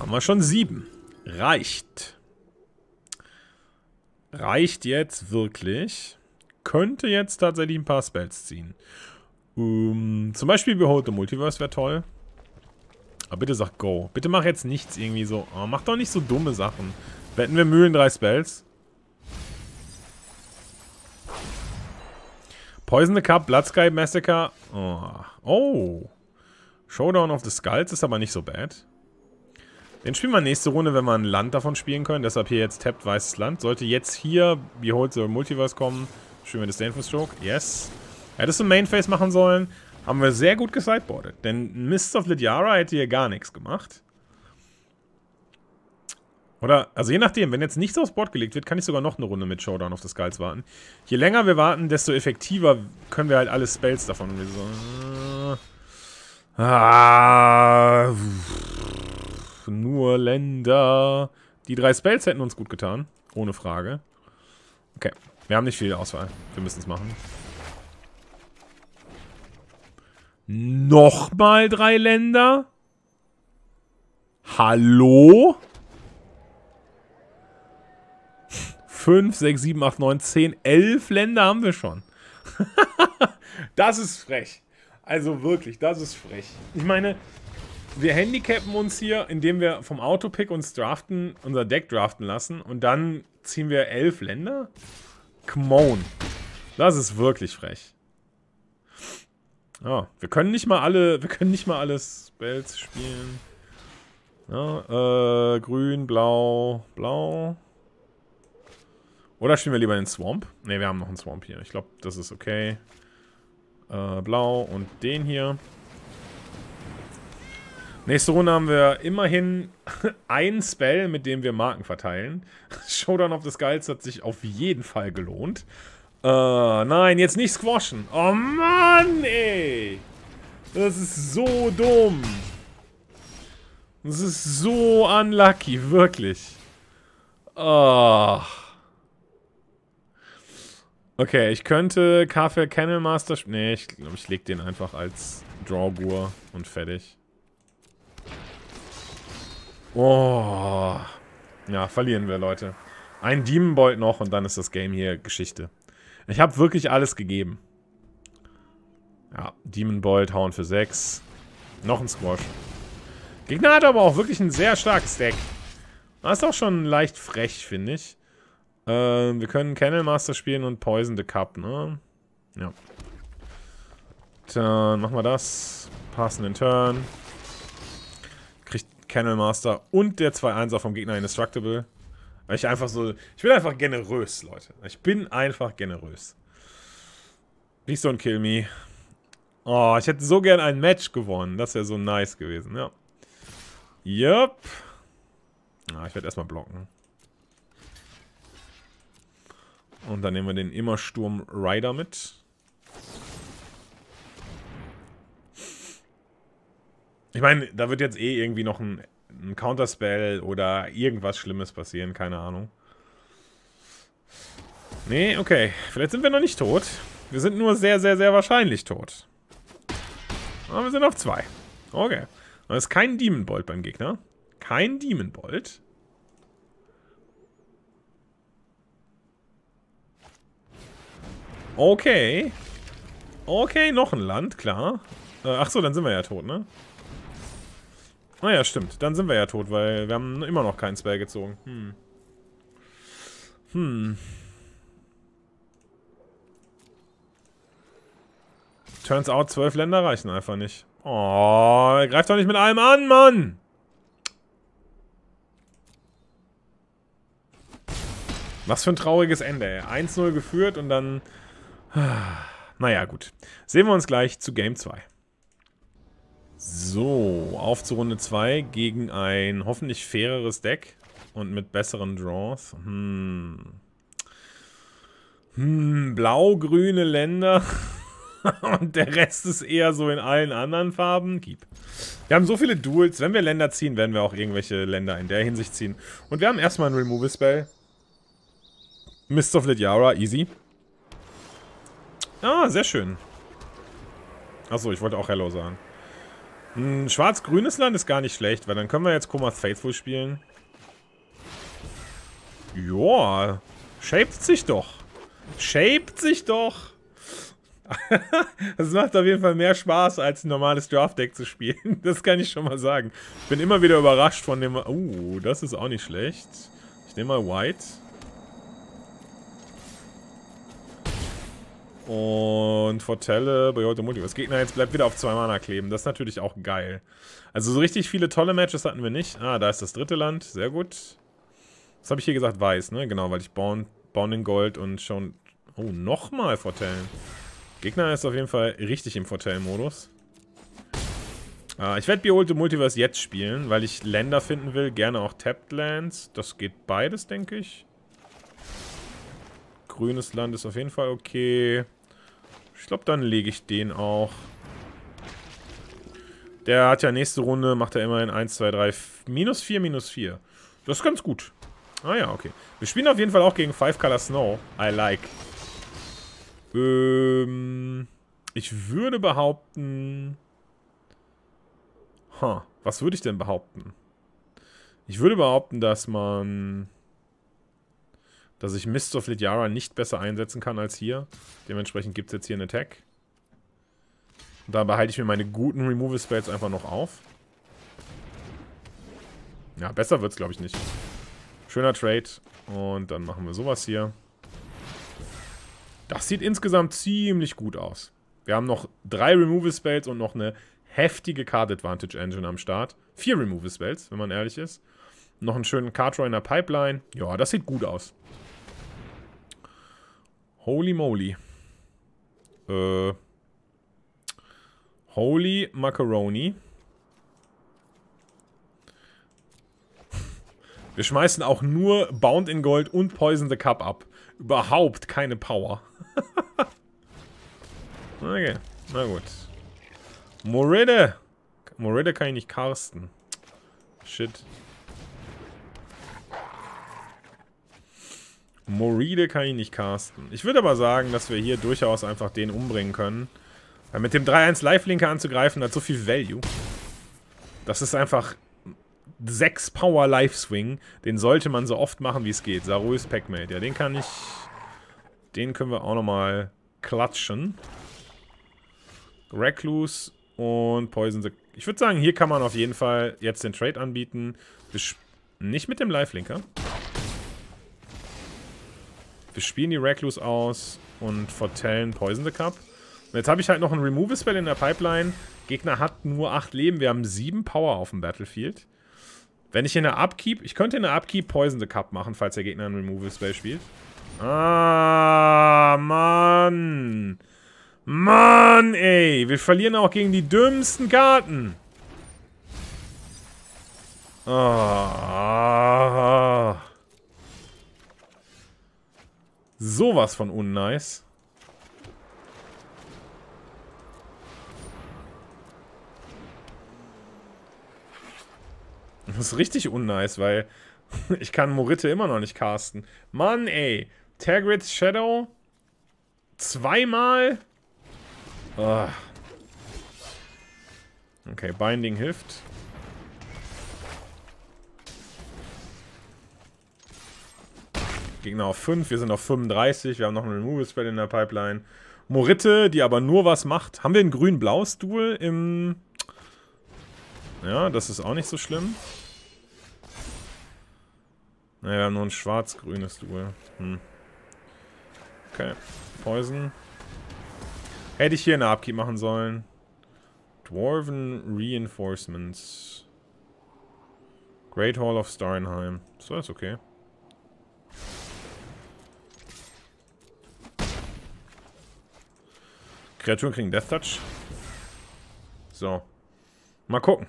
Haben wir schon sieben. Reicht. Reicht jetzt wirklich. Könnte jetzt tatsächlich ein paar Spells ziehen. Um, ähm, zum Beispiel Behold the Multiverse wäre toll. Aber bitte sag Go. Bitte mach jetzt nichts irgendwie so. Oh, mach doch nicht so dumme Sachen. Wetten wir Mühlen drei Spells? Poison the Cup, Blood Sky Massacre. Oh. oh. Showdown of the Skulls ist aber nicht so bad. Den spielen wir nächste Runde, wenn wir ein Land davon spielen können. Deshalb hier jetzt tappt weißes Land. Sollte jetzt hier Behold the Multiverse kommen, spielen wir das Disdainful Stroke. Yes. Hättest du Main Phase machen sollen. Haben wir sehr gut gesideboardet. Denn Mists of Lydiara hätte hier gar nichts gemacht. Oder, also je nachdem, wenn jetzt nichts aufs Board gelegt wird, kann ich sogar noch eine Runde mit Showdown auf das Skulls warten. Je länger wir warten, desto effektiver können wir halt alle Spells davon. Und wir so, äh, ah, pff, nur Länder. Die drei Spells hätten uns gut getan, ohne Frage. Okay, wir haben nicht viel Auswahl. Wir müssen es machen. Nochmal drei Länder? Hallo? Hallo? 5, 6, 7, 8, 9, 10, 11 Länder haben wir schon. das ist frech. Also wirklich, das ist frech. Ich meine, wir handicappen uns hier, indem wir vom Autopick uns draften, unser Deck draften lassen und dann ziehen wir 11 Länder? Come on. Das ist wirklich frech. Ja, wir können nicht mal alle, wir können nicht mal alle Spells spielen. Ja, äh, grün, blau, blau. Oder spielen wir lieber den Swamp? Ne, wir haben noch einen Swamp hier. Ich glaube, das ist okay. Äh, blau und den hier. Nächste Runde haben wir immerhin ein Spell, mit dem wir Marken verteilen. Showdown of the Skulls hat sich auf jeden Fall gelohnt. Äh, nein, jetzt nicht squashen. Oh Mann, ey. Das ist so dumm. Das ist so unlucky, wirklich. Ah. Oh. Okay, ich könnte K4 Master... Nee, ich glaube, ich leg den einfach als Drawbur und fertig. Oh. Ja, verlieren wir, Leute. Ein Demon Bolt noch und dann ist das Game hier Geschichte. Ich habe wirklich alles gegeben. Ja, Demon Bolt hauen für 6. Noch ein Squash. Gegner hat aber auch wirklich ein sehr starkes Deck. Das ist auch schon leicht frech, finde ich. Äh, wir können Kennel Master spielen und Poison the Cup, ne? Ja. Dann machen wir das. Passen den Turn. Kriegt Kennel Master und der 2-1er vom Gegner Indestructible. Weil ich einfach so... Ich bin einfach generös, Leute. Ich bin einfach generös. Nicht so ein Kill Me. Oh, ich hätte so gern ein Match gewonnen. Das wäre so nice gewesen, ja. Yup. Ah, ich werde erstmal blocken. Und dann nehmen wir den Immersturm Rider mit. Ich meine, da wird jetzt eh irgendwie noch ein, ein Counterspell oder irgendwas Schlimmes passieren, keine Ahnung. Nee, okay. Vielleicht sind wir noch nicht tot. Wir sind nur sehr, sehr, sehr wahrscheinlich tot. Aber wir sind auf zwei. Okay. Da ist kein Demon Bolt beim Gegner. Kein Demon Bolt. Okay. Okay, noch ein Land, klar. Äh, ach so, dann sind wir ja tot, ne? Naja, stimmt. Dann sind wir ja tot, weil wir haben immer noch keinen Spell gezogen. Hm. Hm. Turns out, zwölf Länder reichen einfach nicht. Oh, er greift doch nicht mit allem an, Mann! Was für ein trauriges Ende, ey. 1-0 geführt und dann naja, gut. Sehen wir uns gleich zu Game 2. So, auf zu Runde 2 gegen ein hoffentlich faireres Deck und mit besseren Draws. Hm. Hm, blau-grüne Länder und der Rest ist eher so in allen anderen Farben. Gib. Wir haben so viele Duels. Wenn wir Länder ziehen, werden wir auch irgendwelche Länder in der Hinsicht ziehen. Und wir haben erstmal ein Removal-Spell. Mist of Lidiara, easy. Ah, sehr schön. Achso, ich wollte auch Hello sagen. Ein schwarz-grünes Land ist gar nicht schlecht, weil dann können wir jetzt Komas Faithful spielen. Joa, shaped sich doch. Shaped sich doch. das macht auf jeden Fall mehr Spaß, als ein normales Draft-Deck zu spielen. Das kann ich schon mal sagen. Ich bin immer wieder überrascht von dem... uh, das ist auch nicht schlecht. Ich nehme mal White. Und Fortelle, Bejolte Multiverse. Gegner jetzt bleibt wieder auf zwei Mana kleben. Das ist natürlich auch geil. Also so richtig viele tolle Matches hatten wir nicht. Ah, da ist das dritte Land. Sehr gut. Was habe ich hier gesagt? Weiß, ne? Genau, weil ich Bound, Bounding Gold und schon... Oh, nochmal Fortellen. Gegner ist auf jeden Fall richtig im Fortellen-Modus. Äh, ich werde Behold the Multiverse jetzt spielen, weil ich Länder finden will. Gerne auch Tapped Lands. Das geht beides, denke ich. Grünes Land ist auf jeden Fall okay. Ich glaube, dann lege ich den auch. Der hat ja nächste Runde, macht er immerhin 1, 2, 3, minus 4, minus 4. Das ist ganz gut. Ah ja, okay. Wir spielen auf jeden Fall auch gegen Five Color Snow. I like. Ähm, ich würde behaupten... Huh, was würde ich denn behaupten? Ich würde behaupten, dass man dass ich Mist of Lidyara nicht besser einsetzen kann als hier. Dementsprechend gibt es jetzt hier einen Attack. Und da behalte ich mir meine guten Removal Spells einfach noch auf. Ja, besser wird es, glaube ich nicht. Schöner Trade. Und dann machen wir sowas hier. Das sieht insgesamt ziemlich gut aus. Wir haben noch drei Removal Spells und noch eine heftige Card Advantage Engine am Start. Vier Removal Spells, wenn man ehrlich ist. Noch einen schönen Card Draw in der Pipeline. Ja, das sieht gut aus. Holy moly. Äh. Holy Macaroni. Wir schmeißen auch nur Bound in Gold und Poison the Cup ab. Überhaupt keine Power. okay, na gut. Moride. Moride kann ich nicht karsten. Shit. Moride kann ich nicht casten. Ich würde aber sagen, dass wir hier durchaus einfach den umbringen können. Weil mit dem 3-1 Lifelinker anzugreifen hat so viel Value. Das ist einfach 6 Power Life Swing. Den sollte man so oft machen, wie es geht. Saruis Pac-Mate. Ja, den kann ich... Den können wir auch nochmal klatschen. Recluse und Poison the... Ich würde sagen, hier kann man auf jeden Fall jetzt den Trade anbieten. Nicht mit dem Lifelinker. Linker. Wir spielen die Recluse aus und vertellen Poison the Cup. Und jetzt habe ich halt noch ein Remove-Spell in der Pipeline. Gegner hat nur 8 Leben. Wir haben 7 Power auf dem Battlefield. Wenn ich in der Upkeep... Ich könnte in der Upkeep Poison the Cup machen, falls der Gegner ein Remove-Spell spielt. Ah, Mann. Mann, ey. Wir verlieren auch gegen die dümmsten Karten. Ah. Sowas von unnice. Das ist richtig unnice, weil ich kann Moritte immer noch nicht casten. Mann, ey. Tagrids Shadow. Zweimal. Ah. Okay, Binding hilft. Gegner auf 5, wir sind auf 35, wir haben noch einen Removal-Spell in der Pipeline. Moritte, die aber nur was macht. Haben wir ein grün-blaues Duel im... Ja, das ist auch nicht so schlimm. Naja, wir haben nur ein schwarz-grünes Duel. Hm. Okay, Poison. Hätte ich hier eine Abkeep machen sollen. Dwarven Reinforcements. Great Hall of Starenheim. So, ist okay. Kreaturen kriegen Death Touch. So. Mal gucken.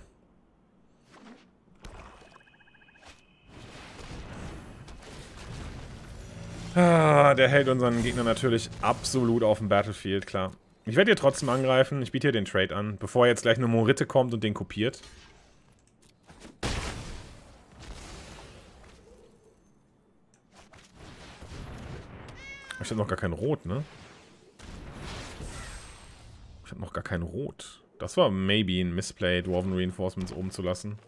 Ah, der hält unseren Gegner natürlich absolut auf dem Battlefield, klar. Ich werde hier trotzdem angreifen. Ich biete hier den Trade an, bevor jetzt gleich eine Moritte kommt und den kopiert. Ich habe noch gar kein Rot, ne? Ich habe noch gar kein Rot. Das war maybe ein Missplay, Dwarven Reinforcements oben zu lassen.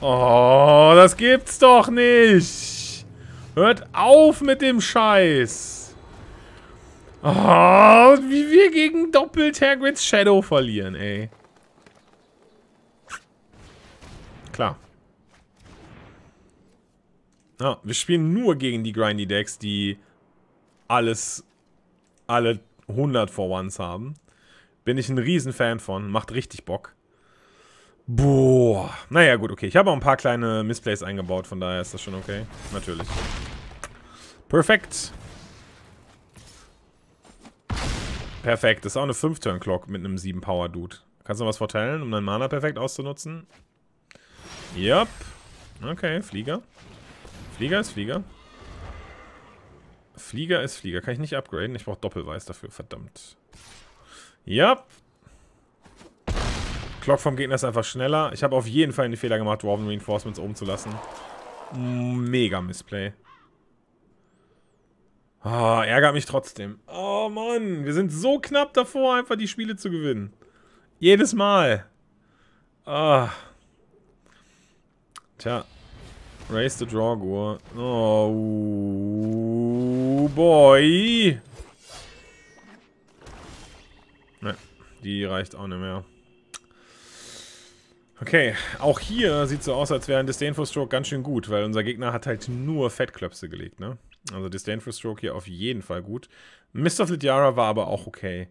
Oh, das gibt's doch nicht! Hört auf mit dem Scheiß! Oh, wie wir gegen doppelt Hagrids Shadow verlieren, ey. Klar. Ah, wir spielen nur gegen die Grindy Decks, die alles, alle 100 for Ones haben. Bin ich ein Riesenfan von. Macht richtig Bock. Boah. Naja, gut, okay. Ich habe auch ein paar kleine Missplays eingebaut, von daher ist das schon okay. Natürlich. Perfekt. Perfekt. Das ist auch eine 5-Turn-Clock mit einem 7-Power-Dude. Kannst du noch was verteilen, um deinen Mana perfekt auszunutzen? Yup. Okay, Flieger. Flieger ist Flieger. Flieger ist Flieger. Kann ich nicht upgraden? Ich brauche Doppelweiß dafür. Verdammt. Ja. Clock vom Gegner ist einfach schneller. Ich habe auf jeden Fall einen Fehler gemacht, Dwarven Reinforcements oben zu lassen. Mega Missplay. Ah, oh, ärgert mich trotzdem. Oh Mann, wir sind so knapp davor, einfach die Spiele zu gewinnen. Jedes Mal. Ah. Tja. Race the Draw, Gur. Oh. Oh boy. Ne, die reicht auch nicht mehr. Okay, auch hier sieht so aus, als wäre ein Disdainful Stroke ganz schön gut, weil unser Gegner hat halt nur Fettklöpse gelegt, ne? Also Disdainful Stroke hier auf jeden Fall gut. Mist of Lidiara war aber auch okay.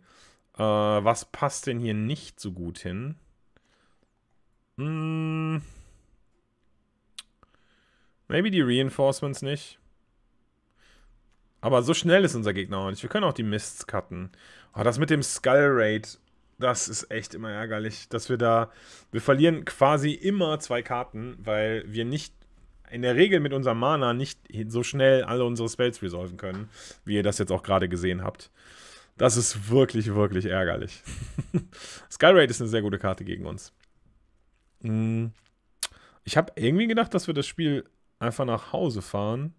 Äh, was passt denn hier nicht so gut hin? Hm... Maybe die Reinforcements nicht. Aber so schnell ist unser Gegner auch nicht. Wir können auch die Mists cutten. Oh, das mit dem Skull Raid, das ist echt immer ärgerlich, dass wir da. Wir verlieren quasi immer zwei Karten, weil wir nicht. In der Regel mit unserem Mana nicht so schnell alle unsere Spells resolven können, wie ihr das jetzt auch gerade gesehen habt. Das ist wirklich, wirklich ärgerlich. Skull Raid ist eine sehr gute Karte gegen uns. Hm. Ich habe irgendwie gedacht, dass wir das Spiel einfach nach Hause fahren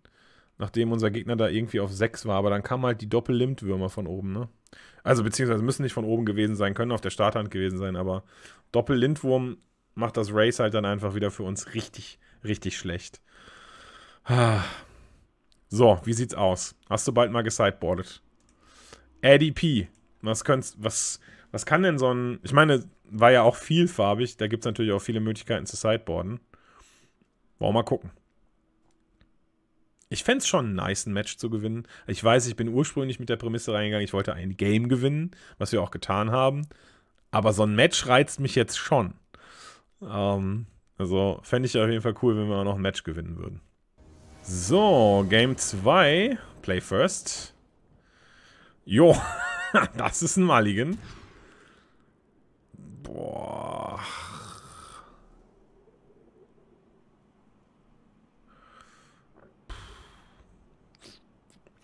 nachdem unser Gegner da irgendwie auf 6 war. Aber dann kamen halt die Doppel-Limtwürmer von oben, ne? Also beziehungsweise müssen nicht von oben gewesen sein, können auf der Starthand gewesen sein, aber Doppel-Lindwurm macht das Race halt dann einfach wieder für uns richtig, richtig schlecht. So, wie sieht's aus? Hast du bald mal gesideboardet? ADP. Was könnt's, was, was kann denn so ein. Ich meine, war ja auch vielfarbig, da gibt's natürlich auch viele Möglichkeiten zu sideboarden. Wollen wir mal gucken. Ich fände es schon nice, ein Match zu gewinnen. Ich weiß, ich bin ursprünglich mit der Prämisse reingegangen, ich wollte ein Game gewinnen, was wir auch getan haben. Aber so ein Match reizt mich jetzt schon. Ähm, also fände ich auf jeden Fall cool, wenn wir auch noch ein Match gewinnen würden. So, Game 2. Play first. Jo, das ist ein Mulligan. Boah.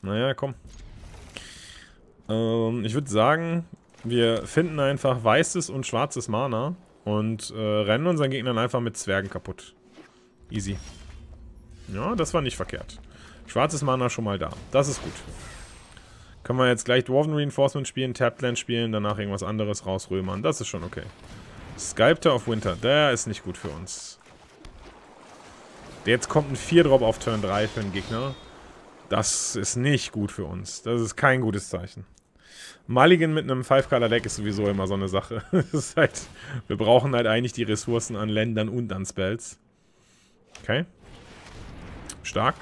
Naja, komm. Ähm, ich würde sagen, wir finden einfach weißes und schwarzes Mana und äh, rennen unseren Gegnern einfach mit Zwergen kaputt. Easy. Ja, das war nicht verkehrt. Schwarzes Mana schon mal da. Das ist gut. Können wir jetzt gleich Dwarven Reinforcement spielen, Tapland spielen, danach irgendwas anderes rausrömern. Das ist schon okay. Sculptor of Winter. Der ist nicht gut für uns. Jetzt kommt ein 4-Drop auf Turn 3 für den Gegner. Das ist nicht gut für uns. Das ist kein gutes Zeichen. Mulligan mit einem Five-Color-Deck ist sowieso immer so eine Sache. halt, wir brauchen halt eigentlich die Ressourcen an Ländern und an Spells. Okay. Stark.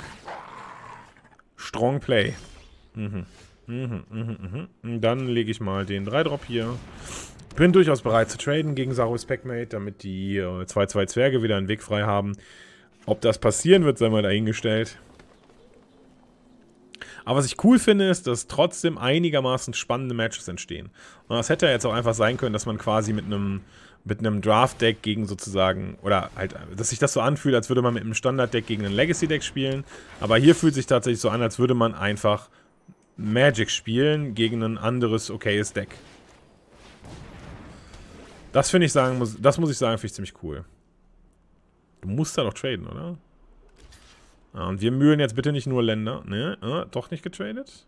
Strong Play. Mhm. Mhm, mhm, mhm. mhm. Dann lege ich mal den 3-Drop hier. Bin durchaus bereit zu traden gegen Sarus Packmate, damit die 2-2 äh, Zwerge wieder einen Weg frei haben. Ob das passieren wird, sei mal dahingestellt. Aber was ich cool finde, ist, dass trotzdem einigermaßen spannende Matches entstehen. Und das hätte ja jetzt auch einfach sein können, dass man quasi mit einem mit einem Draft-Deck gegen sozusagen, oder halt, dass sich das so anfühlt, als würde man mit einem Standard-Deck gegen ein Legacy-Deck spielen. Aber hier fühlt sich tatsächlich so an, als würde man einfach Magic spielen gegen ein anderes, okayes Deck. Das finde ich sagen, muss, das muss ich sagen, finde ich ziemlich cool. Du musst da doch traden, oder? Und wir mühlen jetzt bitte nicht nur Länder. Ne, äh, doch nicht getradet.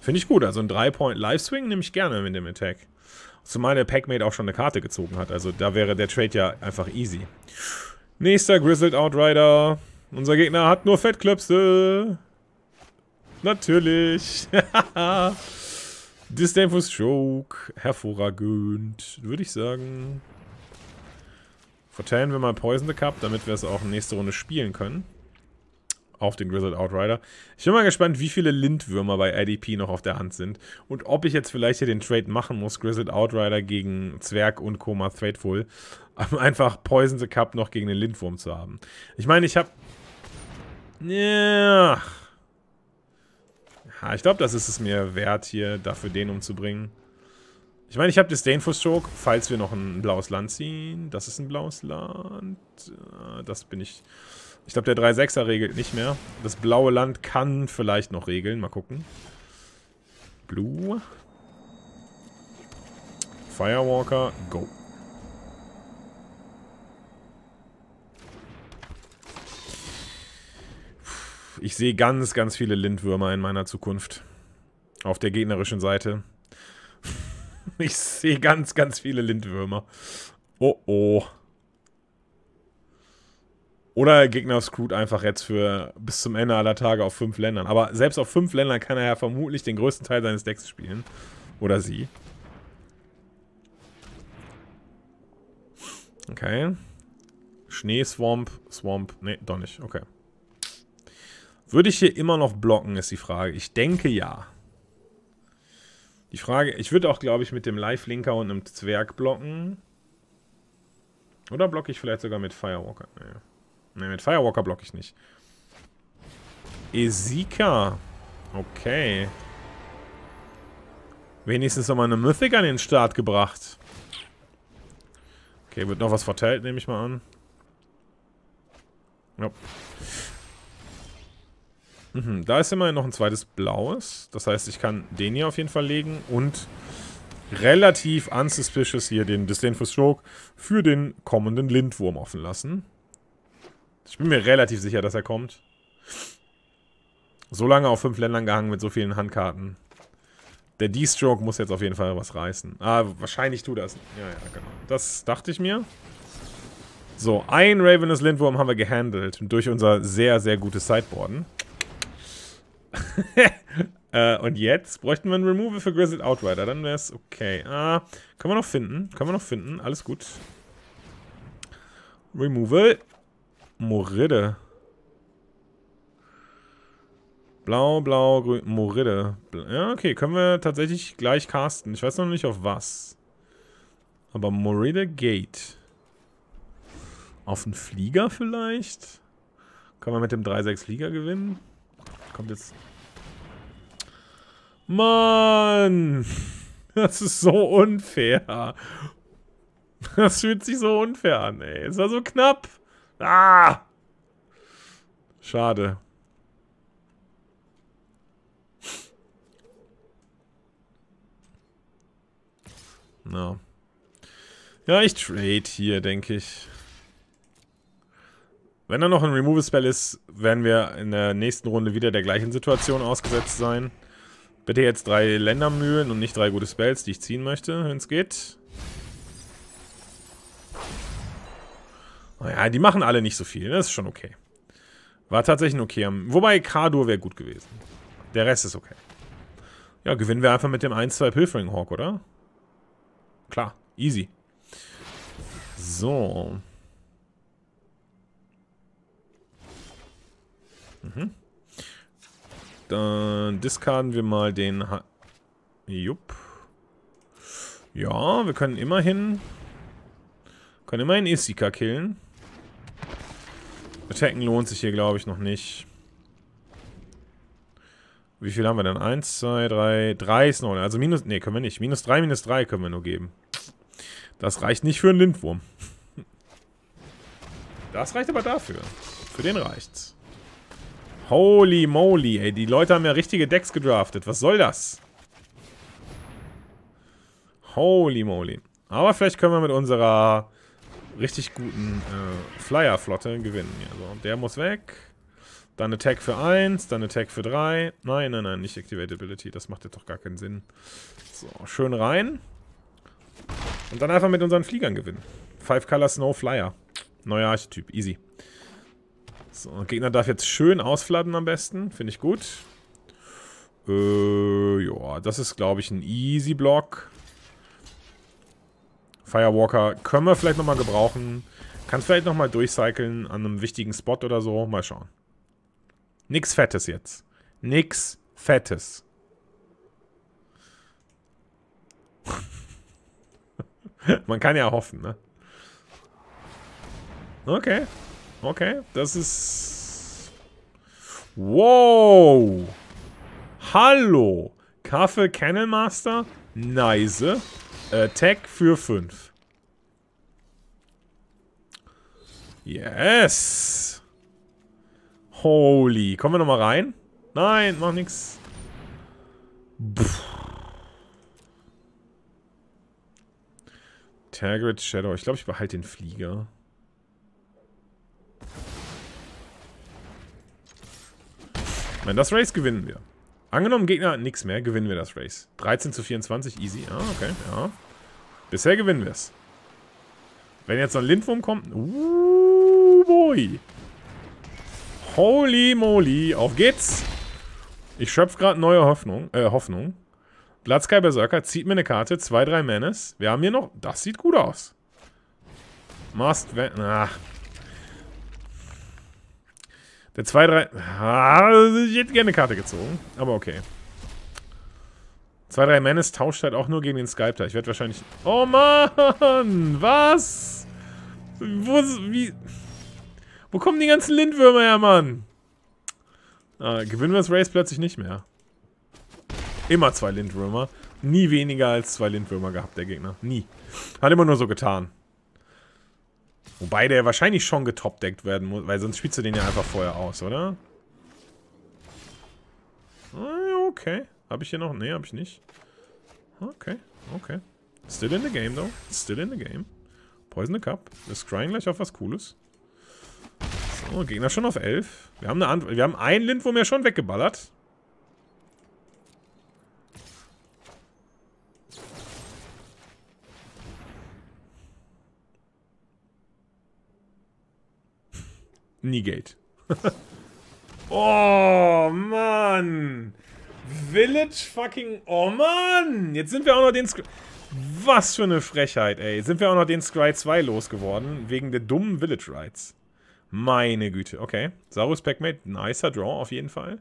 Finde ich gut. Also ein 3-Point-Live-Swing nehme ich gerne mit dem Attack. Zumal der Packmate auch schon eine Karte gezogen hat. Also da wäre der Trade ja einfach easy. Nächster Grizzled Outrider. Unser Gegner hat nur Fettklöpse. Natürlich. Disdainful Stroke. Hervorragend. Würde ich sagen. Verteilen wir mal Poison the Cup, damit wir es auch nächste Runde spielen können. Auf den Grizzled Outrider. Ich bin mal gespannt, wie viele Lindwürmer bei IDP noch auf der Hand sind. Und ob ich jetzt vielleicht hier den Trade machen muss, Grizzled Outrider gegen Zwerg und Koma Threadful. Um einfach Poison the Cup noch gegen den Lindwurm zu haben. Ich meine, ich habe... Ja. ja. Ich glaube, das ist es mir wert, hier dafür den umzubringen. Ich meine, ich habe Disdainful Stroke, falls wir noch ein blaues Land ziehen. Das ist ein blaues Land. Äh, das bin ich... Ich glaube, der 3-6er regelt nicht mehr. Das blaue Land kann vielleicht noch regeln. Mal gucken. Blue. Firewalker, go. Ich sehe ganz, ganz viele Lindwürmer in meiner Zukunft. Auf der gegnerischen Seite. Ich sehe ganz, ganz viele Lindwürmer. Oh, oh. Oder Gegner screwt einfach jetzt für bis zum Ende aller Tage auf fünf Ländern. Aber selbst auf fünf Ländern kann er ja vermutlich den größten Teil seines Decks spielen. Oder sie. Okay. Schnee, Swamp, Swamp. Ne, doch nicht. Okay. Würde ich hier immer noch blocken, ist die Frage. Ich denke ja. Die Frage, ich würde auch, glaube ich, mit dem Live-Linker und einem Zwerg blocken. Oder blocke ich vielleicht sogar mit Firewalker? Nee. nee mit Firewalker blocke ich nicht. Ezika. Okay. Wenigstens nochmal eine Mythic an den Start gebracht. Okay, wird noch was verteilt, nehme ich mal an. Nope. Ja. Mhm, da ist immerhin noch ein zweites blaues. Das heißt, ich kann den hier auf jeden Fall legen und relativ unsuspicious hier den Disdainful Stroke für den kommenden Lindwurm offen lassen. Ich bin mir relativ sicher, dass er kommt. So lange auf fünf Ländern gehangen mit so vielen Handkarten. Der D-Stroke muss jetzt auf jeden Fall was reißen. Ah, wahrscheinlich tut das. Ja, ja, genau. Das dachte ich mir. So, ein Ravenous Lindwurm haben wir gehandelt durch unser sehr, sehr gutes Sideboarden. äh, und jetzt bräuchten wir ein Removal für Grizzled Outrider. Dann wäre es okay. Ah, können wir noch finden. Können wir noch finden. Alles gut. Removal. Moride. Blau, blau, grün. Moride. Ja, okay. Können wir tatsächlich gleich casten. Ich weiß noch nicht auf was. Aber Moride Gate. Auf einen Flieger vielleicht? Kann man mit dem 3-6 Flieger gewinnen? kommt jetzt. Mann! Das ist so unfair. Das fühlt sich so unfair an, ey. Es war so knapp. Ah! Schade. Na. No. Ja, ich trade hier, denke ich. Wenn da noch ein Removal-Spell ist, werden wir in der nächsten Runde wieder der gleichen Situation ausgesetzt sein. Bitte jetzt drei Ländermühlen und nicht drei gute Spells, die ich ziehen möchte, wenn es geht. Naja, die machen alle nicht so viel. Ne? Das ist schon okay. War tatsächlich ein okay. Wobei Kardur wäre gut gewesen. Der Rest ist okay. Ja, gewinnen wir einfach mit dem 1-2 Pilfering Hawk, oder? Klar, easy. So. Mhm. Dann discarden wir mal den... Ha Jupp. Ja, wir können immerhin... Können immerhin Isika killen. Attacken lohnt sich hier, glaube ich, noch nicht. Wie viel haben wir denn? Eins, zwei, drei. Drei ist noch. Also minus... Ne, können wir nicht. Minus drei, minus drei können wir nur geben. Das reicht nicht für einen Lindwurm. Das reicht aber dafür. Für den reicht's. Holy moly, ey. Die Leute haben ja richtige Decks gedraftet. Was soll das? Holy moly. Aber vielleicht können wir mit unserer richtig guten äh, Flyer-Flotte gewinnen. Also, der muss weg. Dann Attack für 1, dann Attack für 3. Nein, nein, nein, nicht Activate Ability. Das macht jetzt doch gar keinen Sinn. So, schön rein. Und dann einfach mit unseren Fliegern gewinnen. Five Color Snow Flyer. Neuer Archetyp. Easy. So, Gegner darf jetzt schön ausfladden am besten. Finde ich gut. Äh, ja, das ist, glaube ich, ein easy Block. Firewalker können wir vielleicht nochmal gebrauchen. Kann vielleicht nochmal durchcyclen an einem wichtigen Spot oder so. Mal schauen. Nix Fettes jetzt. Nix Fettes. Man kann ja hoffen, ne? Okay. Okay, das ist... Wow! Hallo! Kaffee Cannon Master? Nice. Attack äh, für 5. Yes! Holy. Kommen wir nochmal rein? Nein, mach nix. Pff. Target Shadow. Ich glaube, ich behalte den Flieger. Wenn das Race gewinnen wir. Angenommen, Gegner hat nichts mehr, gewinnen wir das Race. 13 zu 24, easy. Ah, okay, ja. Bisher gewinnen wir es. Wenn jetzt ein Lindwurm kommt... Uh, boy. Holy moly. Auf geht's. Ich schöpfe gerade neue Hoffnung. Äh, Hoffnung. Bloodsky Berserker zieht mir eine Karte. Zwei, drei Manes. Wir haben hier noch... Das sieht gut aus. Must... Ach, der 2, 3... Ah, also ich hätte gerne eine Karte gezogen. Aber okay. 2, 3 Menace tauscht halt auch nur gegen den Skype da. Ich werde wahrscheinlich... Oh Mann! Was? Wo... Wie... Wo kommen die ganzen Lindwürmer her, Mann? Ah, gewinnen wir das Race plötzlich nicht mehr. Immer zwei Lindwürmer. Nie weniger als zwei Lindwürmer gehabt, der Gegner. Nie. Hat immer nur so getan. Wobei der wahrscheinlich schon getopdeckt werden muss, weil sonst spielst du den ja einfach vorher aus, oder? Ah, okay. Habe ich hier noch? Nee, habe ich nicht. Okay, okay. Still in the game, though. Still in the game. Poison the Cup. Wir scryen gleich auf was Cooles. So, Gegner schon auf 11. Wir haben, eine Ant wir haben einen Lindwurm ja schon weggeballert. nie Nigate. oh, Mann. Village fucking... Oh, Mann. Jetzt sind wir auch noch den... Scry Was für eine Frechheit, ey. Sind wir auch noch den Scry 2 losgeworden. Wegen der dummen Village Rides. Meine Güte. Okay. Saurus Packmate. Nicer Draw auf jeden Fall.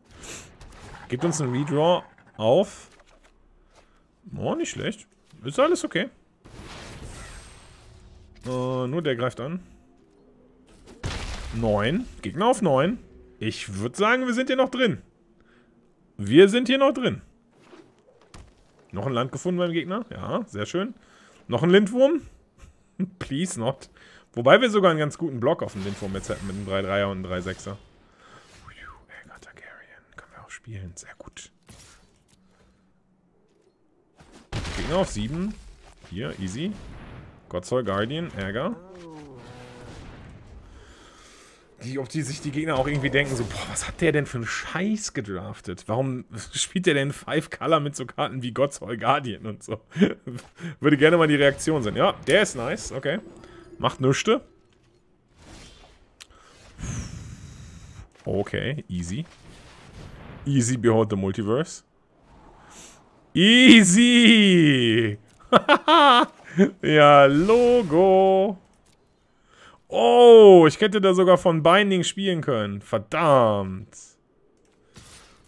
Gibt uns einen Redraw auf... Oh, nicht schlecht. Ist alles okay. Uh, nur der greift an. 9. Gegner auf 9. Ich würde sagen, wir sind hier noch drin. Wir sind hier noch drin. Noch ein Land gefunden beim Gegner. Ja, sehr schön. Noch ein Lindwurm. Please not. Wobei wir sogar einen ganz guten Block auf dem Lindwurm jetzt hätten mit einem 3-3er und einem 3-6er. Targaryen. Können wir auch spielen. Sehr gut. Gegner auf 7. Hier, easy. Gottzoll Guardian, Ärger die, ob die sich die Gegner auch irgendwie denken, so, boah, was hat der denn für einen Scheiß gedraftet? Warum spielt der denn Five Color mit so Karten wie God's All Guardian und so? Würde gerne mal die Reaktion sein. Ja, der ist nice, okay. Macht nüchte. Okay, easy. Easy behold the multiverse. Easy! ja, Logo! Oh, ich hätte da sogar von Binding spielen können. Verdammt.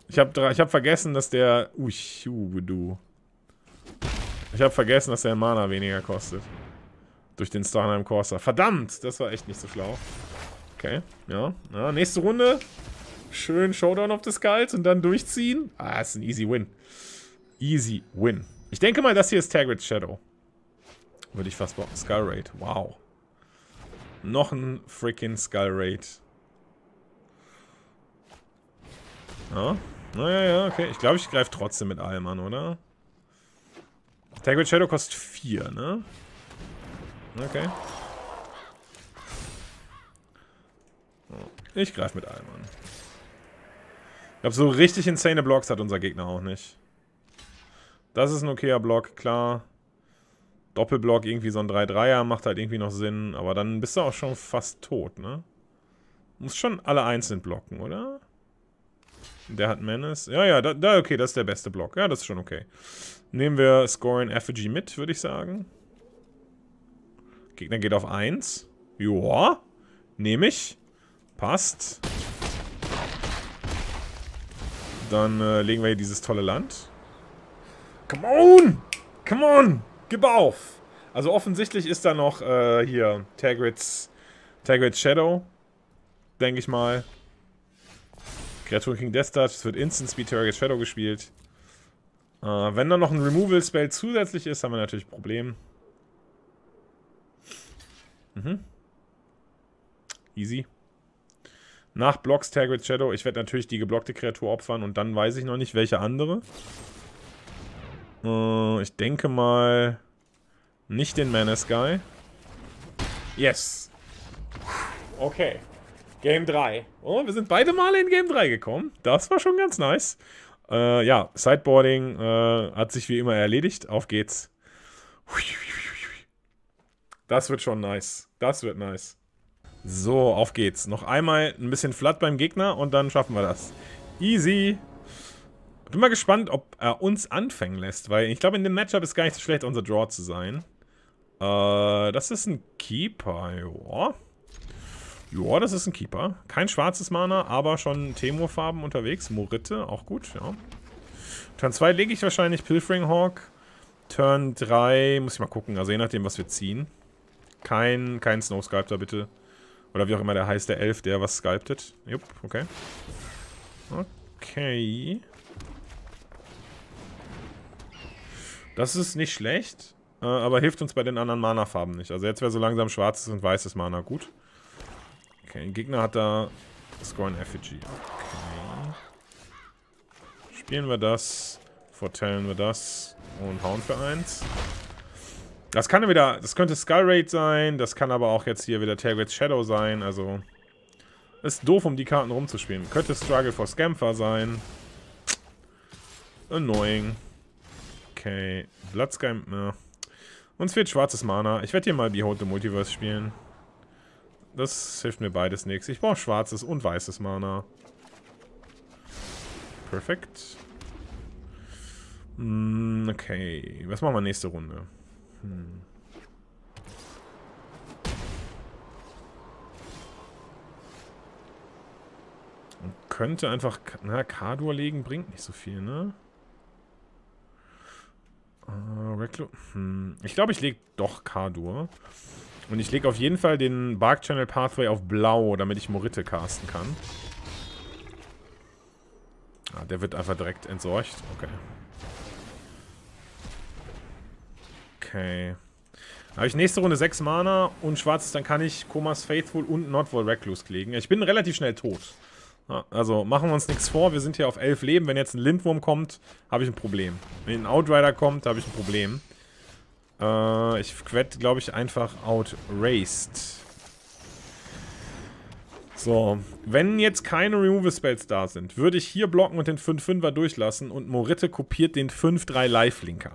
Ich habe ich hab vergessen, dass der... Ui, du. Ich habe vergessen, dass der Mana weniger kostet. Durch den Starheim Corsa. Verdammt, das war echt nicht so schlau. Okay, ja. ja nächste Runde. Schön Showdown of the Skulls und dann durchziehen. Ah, ist ein easy win. Easy win. Ich denke mal, das hier ist Tagrid's Shadow. Würde ich fast bocken. Skull Raid. Wow. Noch ein freaking Skull Raid. Ja. Naja, ja, okay. Ich glaube, ich greife trotzdem mit allem an, oder? Tag with Shadow kostet 4, ne? Okay. Ich greife mit allem an. Ich glaube, so richtig insane Blocks hat unser Gegner auch nicht. Das ist ein okayer Block, klar. Doppelblock, irgendwie so ein 3-3er macht halt irgendwie noch Sinn, aber dann bist du auch schon fast tot, ne? Muss schon alle einzeln blocken, oder? Der hat Menace. Ja, ja, da, da, okay, das ist der beste Block. Ja, das ist schon okay. Nehmen wir Scoring Effigy mit, würde ich sagen. Gegner geht auf 1. Joa. Nehme ich. Passt. Dann äh, legen wir hier dieses tolle Land. Come on! Come on! Gib auf! Also offensichtlich ist da noch äh, hier Tagrids, Tagrids Shadow, denke ich mal. Kreaturen King Death Touch, es wird Instant Speed Tagrids Shadow gespielt. Äh, wenn da noch ein Removal Spell zusätzlich ist, haben wir natürlich ein Problem. Mhm. Easy. Nach Blocks Tagrids Shadow, ich werde natürlich die geblockte Kreatur opfern und dann weiß ich noch nicht, welche andere. Äh, ich denke mal nicht den Man Sky. Yes. Okay. Game 3. Oh, wir sind beide Male in Game 3 gekommen. Das war schon ganz nice. Äh, ja, Sideboarding äh, hat sich wie immer erledigt. Auf geht's. Das wird schon nice. Das wird nice. So, auf geht's. Noch einmal ein bisschen flat beim Gegner und dann schaffen wir das. Easy. Bin mal gespannt, ob er uns anfangen lässt, weil ich glaube, in dem Matchup ist gar nicht so schlecht, unser Draw zu sein. Äh, das ist ein Keeper, joa. Joa, das ist ein Keeper. Kein schwarzes Mana, aber schon Temur-Farben unterwegs. Moritte, auch gut, ja. Turn 2 lege ich wahrscheinlich Pilfering Hawk. Turn 3, muss ich mal gucken, also je nachdem, was wir ziehen. Kein, kein Snow Sculptor, bitte. Oder wie auch immer der heißt, der Elf, der was sculptet. Jupp, okay. Okay. Das ist nicht schlecht, äh, aber hilft uns bei den anderen Mana-Farben nicht. Also jetzt wäre so langsam schwarzes und weißes Mana gut. Okay, ein Gegner hat da Scorn Effigy. Okay. Spielen wir das, vertellen wir das und hauen für eins. Das kann wieder, das könnte Skull Raid sein, das kann aber auch jetzt hier wieder Tailgate's Shadow sein, also ist doof, um die Karten rumzuspielen. Könnte Struggle for Scamper sein. Annoying. Okay, Bloodsky, ja. Uns fehlt schwarzes Mana. Ich werde hier mal Behold the Multiverse spielen. Das hilft mir beides nichts. Ich brauche schwarzes und weißes Mana. Perfekt. Mm, okay, was machen wir nächste Runde? Hm. könnte einfach... Na, Kardur legen bringt nicht so viel, ne? Äh, hm. Ich glaube, ich lege doch k Und ich lege auf jeden Fall den Bark Channel Pathway auf Blau, damit ich Morite casten kann. Ah, der wird einfach direkt entsorgt. Okay. Okay. Habe ich nächste Runde 6 Mana und schwarzes, dann kann ich Komas Faithful und Notwall Recluse legen. Ich bin relativ schnell tot. Also machen wir uns nichts vor, wir sind hier auf elf Leben. Wenn jetzt ein Lindwurm kommt, habe ich ein Problem. Wenn ein Outrider kommt, habe ich ein Problem. Äh, ich werde, glaube ich, einfach outraced. So, wenn jetzt keine Removal-Spells da sind, würde ich hier blocken und den 5-5er durchlassen und Moritte kopiert den 5-3 Lifelinker.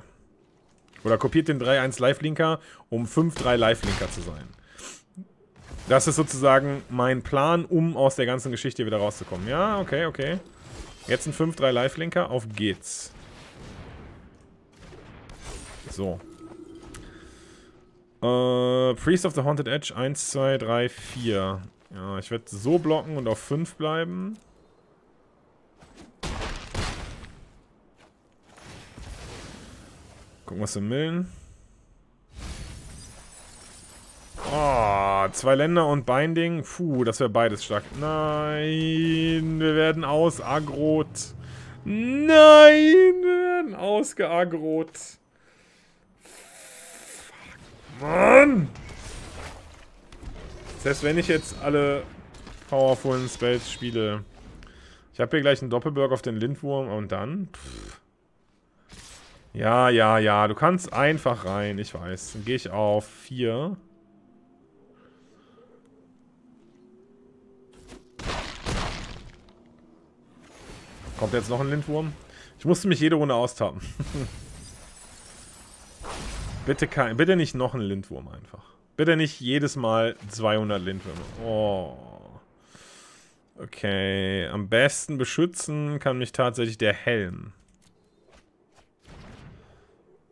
Oder kopiert den 3-1 Lifelinker, um 5-3 Lifelinker zu sein. Das ist sozusagen mein Plan, um aus der ganzen Geschichte wieder rauszukommen. Ja, okay, okay. Jetzt ein 5-3 Lifelinker, auf geht's. So. Äh, Priest of the Haunted Edge, 1, 2, 3, 4. Ja, ich werde so blocken und auf 5 bleiben. Gucken, was wir millen. Oh, zwei Länder und Binding. Puh, das wäre beides stark. Nein, wir werden ausagrot. Nein, wir werden ausgeagrot. Fuck, Mann! Selbst wenn ich jetzt alle powerfulen Spells spiele. Ich habe hier gleich einen Doppelberg auf den Lindwurm und dann... Pff. Ja, ja, ja, du kannst einfach rein, ich weiß. Dann gehe ich auf 4. Kommt jetzt noch ein Lindwurm? Ich musste mich jede Runde austappen. bitte, kein, bitte nicht noch ein Lindwurm einfach. Bitte nicht jedes Mal 200 Lindwürme. Oh. Okay, am besten beschützen kann mich tatsächlich der Helm.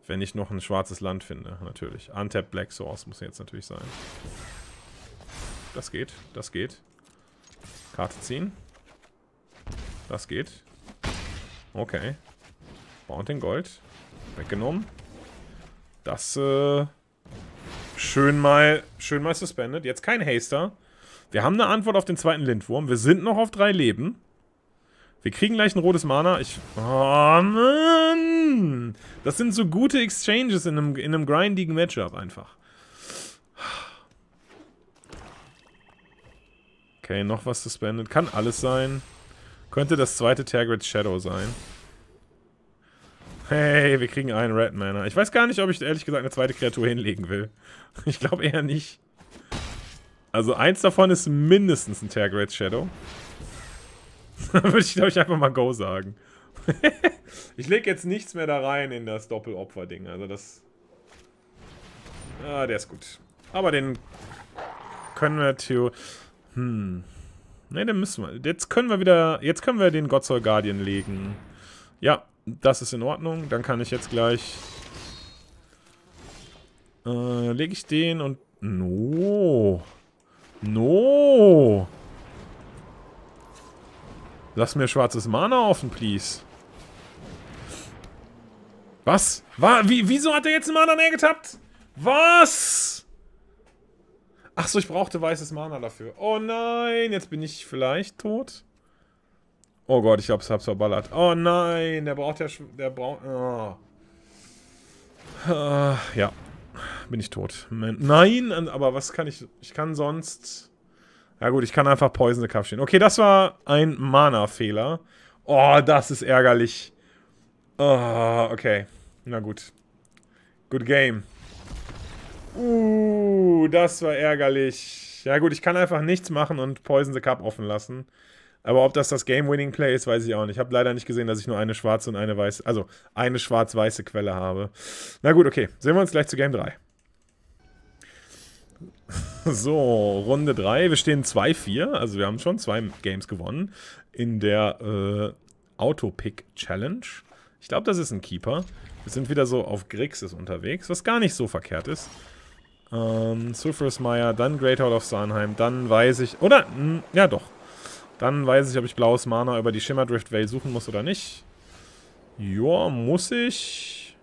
Wenn ich noch ein schwarzes Land finde, natürlich. Untap Black Source muss jetzt natürlich sein. Das geht, das geht. Karte ziehen. Das geht. Okay. den Gold. Weggenommen. Das, äh... Schön mal, schön mal suspended. Jetzt kein Haster. Wir haben eine Antwort auf den zweiten Lindwurm. Wir sind noch auf drei Leben. Wir kriegen gleich ein rotes Mana. Ich... Oh, Mann! Das sind so gute Exchanges in einem, in einem grindigen Matchup einfach. Okay, noch was suspended. Kann alles sein. Könnte das zweite Target Shadow sein. Hey, wir kriegen einen Red Mana. Ich weiß gar nicht, ob ich ehrlich gesagt eine zweite Kreatur hinlegen will. Ich glaube eher nicht. Also eins davon ist mindestens ein Target Shadow. Dann würde ich, glaube ich, einfach mal Go sagen. ich lege jetzt nichts mehr da rein in das Doppelopfer-Ding. Also das... Ah, der ist gut. Aber den können wir to... Hm... Ne, dann müssen wir. Jetzt können wir wieder. Jetzt können wir den Godzol Guardian legen. Ja, das ist in Ordnung. Dann kann ich jetzt gleich. Äh, lege ich den und. No. No. Lass mir schwarzes Mana offen, please. Was? War, wie, wieso hat er jetzt einen Mana mehr getappt? Was? Was? Ach so, ich brauchte weißes Mana dafür. Oh nein, jetzt bin ich vielleicht tot. Oh Gott, ich hab's, hab's verballert. Oh nein, der braucht ja... Der braucht... Oh. Ah. Uh, ah, ja, bin ich tot. Nein, aber was kann ich... Ich kann sonst... Ja gut, ich kann einfach Poison the Cup stehen. Okay, das war ein Mana-Fehler. Oh, das ist ärgerlich. Oh, okay. Na gut. Good game. Uh, das war ärgerlich. Ja gut, ich kann einfach nichts machen und Poison the Cup offen lassen. Aber ob das das Game-Winning-Play ist, weiß ich auch nicht. Ich habe leider nicht gesehen, dass ich nur eine schwarze und eine weiße, also eine schwarz-weiße Quelle habe. Na gut, okay. Sehen wir uns gleich zu Game 3. So, Runde 3. Wir stehen 2-4. Also wir haben schon zwei Games gewonnen in der äh, Autopick-Challenge. Ich glaube, das ist ein Keeper. Wir sind wieder so auf Grixis unterwegs, was gar nicht so verkehrt ist. Ähm, Sulphurous Mire, dann Great Hall of Sarnheim, dann weiß ich... Oder? Mh, hm, ja, doch. Dann weiß ich, ob ich blaues Mana über die Shimmerdrift Vale suchen muss oder nicht. Joa, muss ich.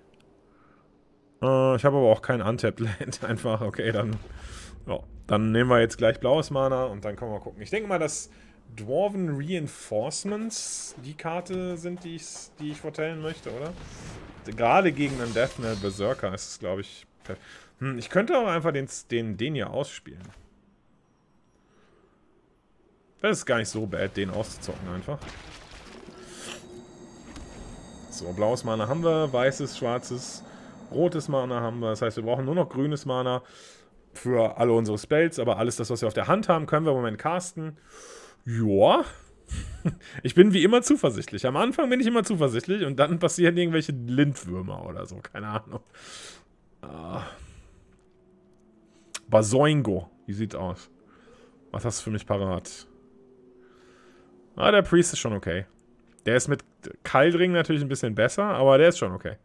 Äh, ich habe aber auch kein Untapped Land. Einfach, okay, dann... Ja, dann nehmen wir jetzt gleich blaues Mana und dann können wir mal gucken. Ich denke mal, dass Dwarven Reinforcements die Karte sind, die ich, die ich vertellen möchte, oder? Gerade gegen einen Deathnail Berserker ist es, glaube ich... Perfekt. Hm, ich könnte auch einfach den, den, den hier ausspielen. Das ist gar nicht so bad, den auszuzocken einfach. So, blaues Mana haben wir, weißes, schwarzes, rotes Mana haben wir. Das heißt, wir brauchen nur noch grünes Mana für alle unsere Spells, aber alles das, was wir auf der Hand haben, können wir im Moment casten. Joa. Ich bin wie immer zuversichtlich. Am Anfang bin ich immer zuversichtlich und dann passieren irgendwelche Lindwürmer oder so. Keine Ahnung. Ah. Basoingo. Wie sieht's aus? Was hast du für mich parat? Ah, der Priest ist schon okay. Der ist mit Kaldring natürlich ein bisschen besser, aber der ist schon okay.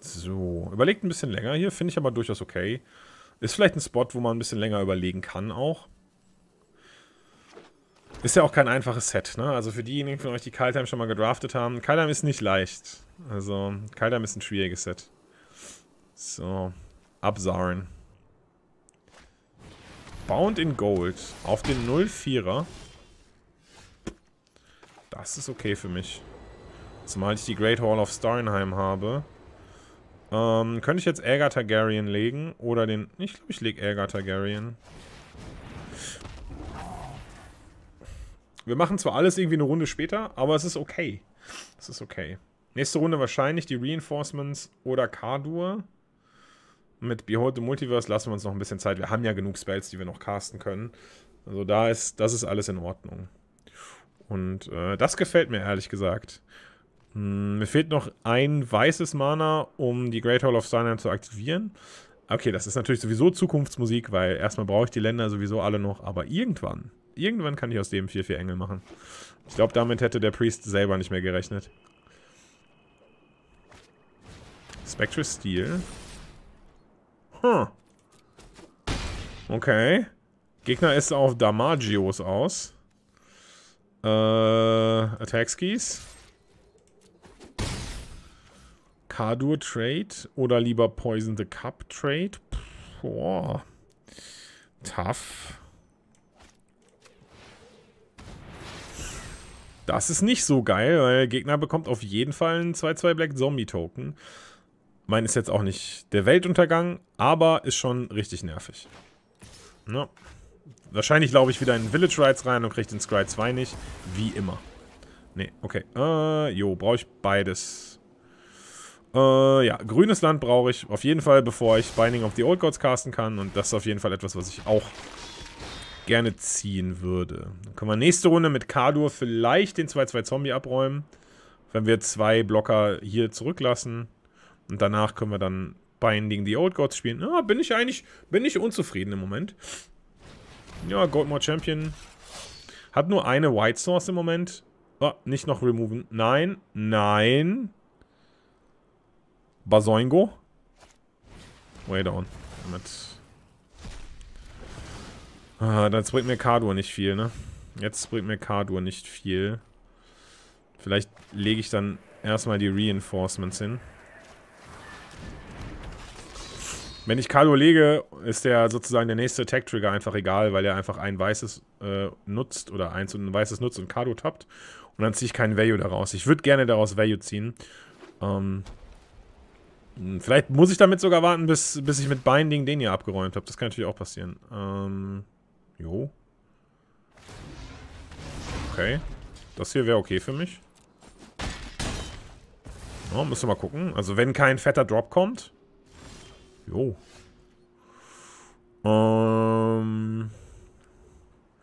So, überlegt ein bisschen länger hier, finde ich aber durchaus okay. Ist vielleicht ein Spot, wo man ein bisschen länger überlegen kann auch. Ist ja auch kein einfaches Set, ne? Also für diejenigen von euch, die Kaltheim schon mal gedraftet haben, Kaltheim ist nicht leicht. Also, Kaltheim ist ein schwieriges Set. So, Absaren. Bound in Gold auf den 04er. Das ist okay für mich. Zumal ich die Great Hall of Starnheim habe. Ähm, könnte ich jetzt Agar Targaryen legen? Oder den... Ich glaube, ich lege Agar Targaryen. Wir machen zwar alles irgendwie eine Runde später, aber es ist okay. Es ist okay. Nächste Runde wahrscheinlich die Reinforcements oder Kardur. Mit Behold the Multiverse lassen wir uns noch ein bisschen Zeit. Wir haben ja genug Spells, die wir noch casten können. Also da ist, das ist alles in Ordnung. Und äh, das gefällt mir ehrlich gesagt. Hm, mir fehlt noch ein weißes Mana, um die Great Hall of Steinheim zu aktivieren. Okay, das ist natürlich sowieso Zukunftsmusik, weil erstmal brauche ich die Länder sowieso alle noch, aber irgendwann Irgendwann kann ich aus dem 4-4 Engel machen. Ich glaube, damit hätte der Priest selber nicht mehr gerechnet. Spectre Steel. Hm. Okay. Gegner ist auf Damagios aus. Äh, Attack Skis. Kadur Trade oder lieber Poison the Cup Trade. Boah. Tough. Das ist nicht so geil, weil der Gegner bekommt auf jeden Fall einen 2-2 Black Zombie Token. Mein ist jetzt auch nicht der Weltuntergang, aber ist schon richtig nervig. No. Wahrscheinlich laufe ich wieder in Village Rides rein und kriege den Scry 2 nicht. Wie immer. Nee, okay. Äh, jo, brauche ich beides. Äh, ja, grünes Land brauche ich auf jeden Fall, bevor ich Binding of the Old Gods casten kann. Und das ist auf jeden Fall etwas, was ich auch gerne ziehen würde. Dann können wir nächste Runde mit Kadur vielleicht den 2-2-Zombie abräumen. Wenn wir zwei Blocker hier zurücklassen. Und danach können wir dann Binding the Old Gods spielen. Ja, ah, bin ich eigentlich, bin ich unzufrieden im Moment. Ja, Goldmore Champion. Hat nur eine White Source im Moment. Oh, nicht noch removen. Nein, nein. Basoingo. Way down. Damit Ah, das bringt mir Cardur nicht viel, ne? Jetzt bringt mir Cardur nicht viel. Vielleicht lege ich dann erstmal die Reinforcements hin. Wenn ich Cardur lege, ist der sozusagen der nächste Attack-Trigger einfach egal, weil er einfach ein weißes äh, nutzt oder eins und ein weißes nutzt und Cardur tappt. Und dann ziehe ich keinen Value daraus. Ich würde gerne daraus Value ziehen. Ähm, vielleicht muss ich damit sogar warten, bis, bis ich mit Binding den hier abgeräumt habe. Das kann natürlich auch passieren. Ähm... Jo. Okay. Das hier wäre okay für mich. Ja, müssen wir mal gucken. Also wenn kein fetter Drop kommt. Jo. Ähm.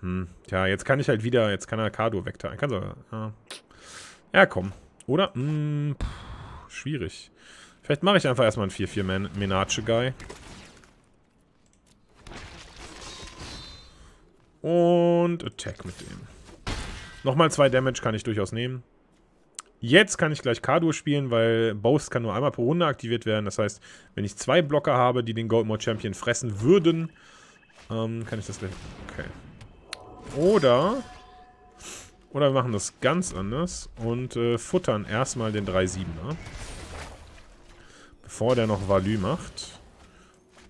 Hm. Tja, jetzt kann ich halt wieder, jetzt kann er Kado wegteilen. Kann so, ja. ja, komm. Oder? Hm, pff, schwierig. Vielleicht mache ich einfach erstmal einen 4-4-Menage-Guy. Und Attack mit dem. Nochmal zwei Damage kann ich durchaus nehmen. Jetzt kann ich gleich k spielen, weil Boast kann nur einmal pro Runde aktiviert werden. Das heißt, wenn ich zwei Blocker habe, die den Goldmore Champion fressen würden, ähm, kann ich das gleich... Okay. Oder... Oder wir machen das ganz anders und äh, futtern erstmal den 3-7er. Bevor der noch Value macht.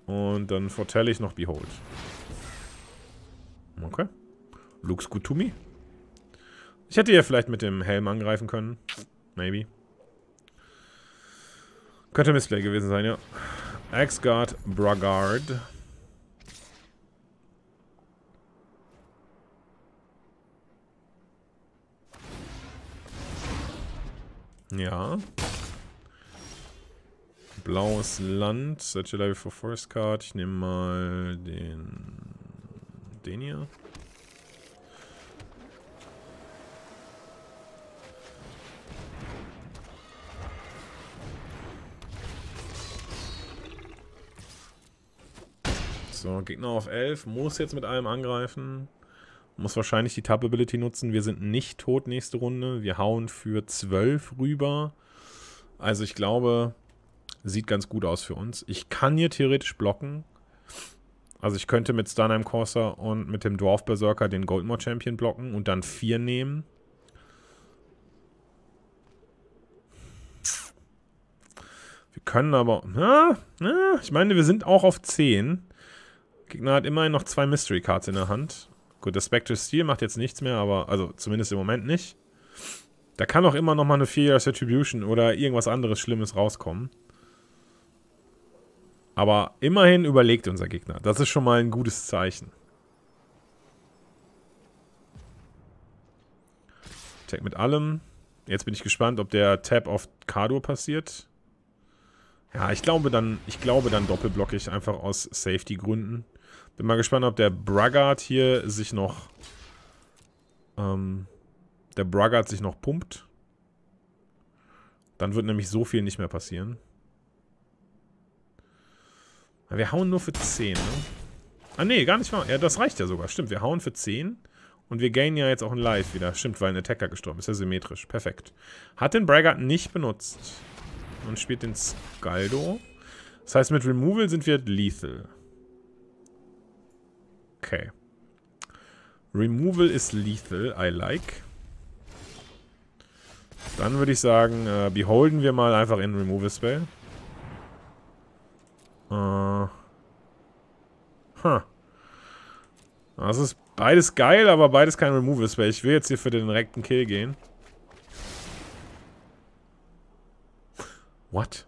Und dann vertelle ich noch Behold. Okay. Looks good to me. Ich hätte ja vielleicht mit dem Helm angreifen können. Maybe. Könnte Missplay gewesen sein, ja. Axe-Guard Bragard. Ja. Blaues Land. Search alive for Forest Card. Ich nehme mal den den hier. So, Gegner auf 11. Muss jetzt mit allem angreifen. Muss wahrscheinlich die Tab-Ability nutzen. Wir sind nicht tot nächste Runde. Wir hauen für 12 rüber. Also ich glaube, sieht ganz gut aus für uns. Ich kann hier theoretisch blocken. Also ich könnte mit Stunheim Corsa und mit dem Dwarf Berserker den Goldmore Champion blocken und dann 4 nehmen. Wir können aber... Na, na, ich meine, wir sind auch auf 10. Gegner hat immerhin noch zwei Mystery Cards in der Hand. Gut, das Spectre Steel macht jetzt nichts mehr, aber... Also zumindest im Moment nicht. Da kann auch immer nochmal eine 4 Years Attribution oder irgendwas anderes Schlimmes rauskommen. Aber immerhin überlegt unser Gegner. Das ist schon mal ein gutes Zeichen. Tag mit allem. Jetzt bin ich gespannt, ob der Tab auf Kador passiert. Ja, ich glaube dann, ich glaube dann doppelblock ich einfach aus Safety-Gründen. Bin mal gespannt, ob der Braggart hier sich noch, ähm, der Braggart sich noch pumpt. Dann wird nämlich so viel nicht mehr passieren. Wir hauen nur für 10, ne? Ah, nee, gar nicht wahr. Ja, das reicht ja sogar. Stimmt, wir hauen für 10. Und wir gainen ja jetzt auch ein Life wieder. Stimmt, weil ein Attacker gestorben ist. Ja symmetrisch. Perfekt. Hat den Braggart nicht benutzt. Und spielt den Skaldo. Das heißt, mit Removal sind wir lethal. Okay. Removal ist lethal. I like. Dann würde ich sagen, äh, beholden wir mal einfach in Removal Spell. Äh. Huh. Das ist beides geil, aber beides kein Remove-Spell. Ich will jetzt hier für den direkten Kill gehen. What?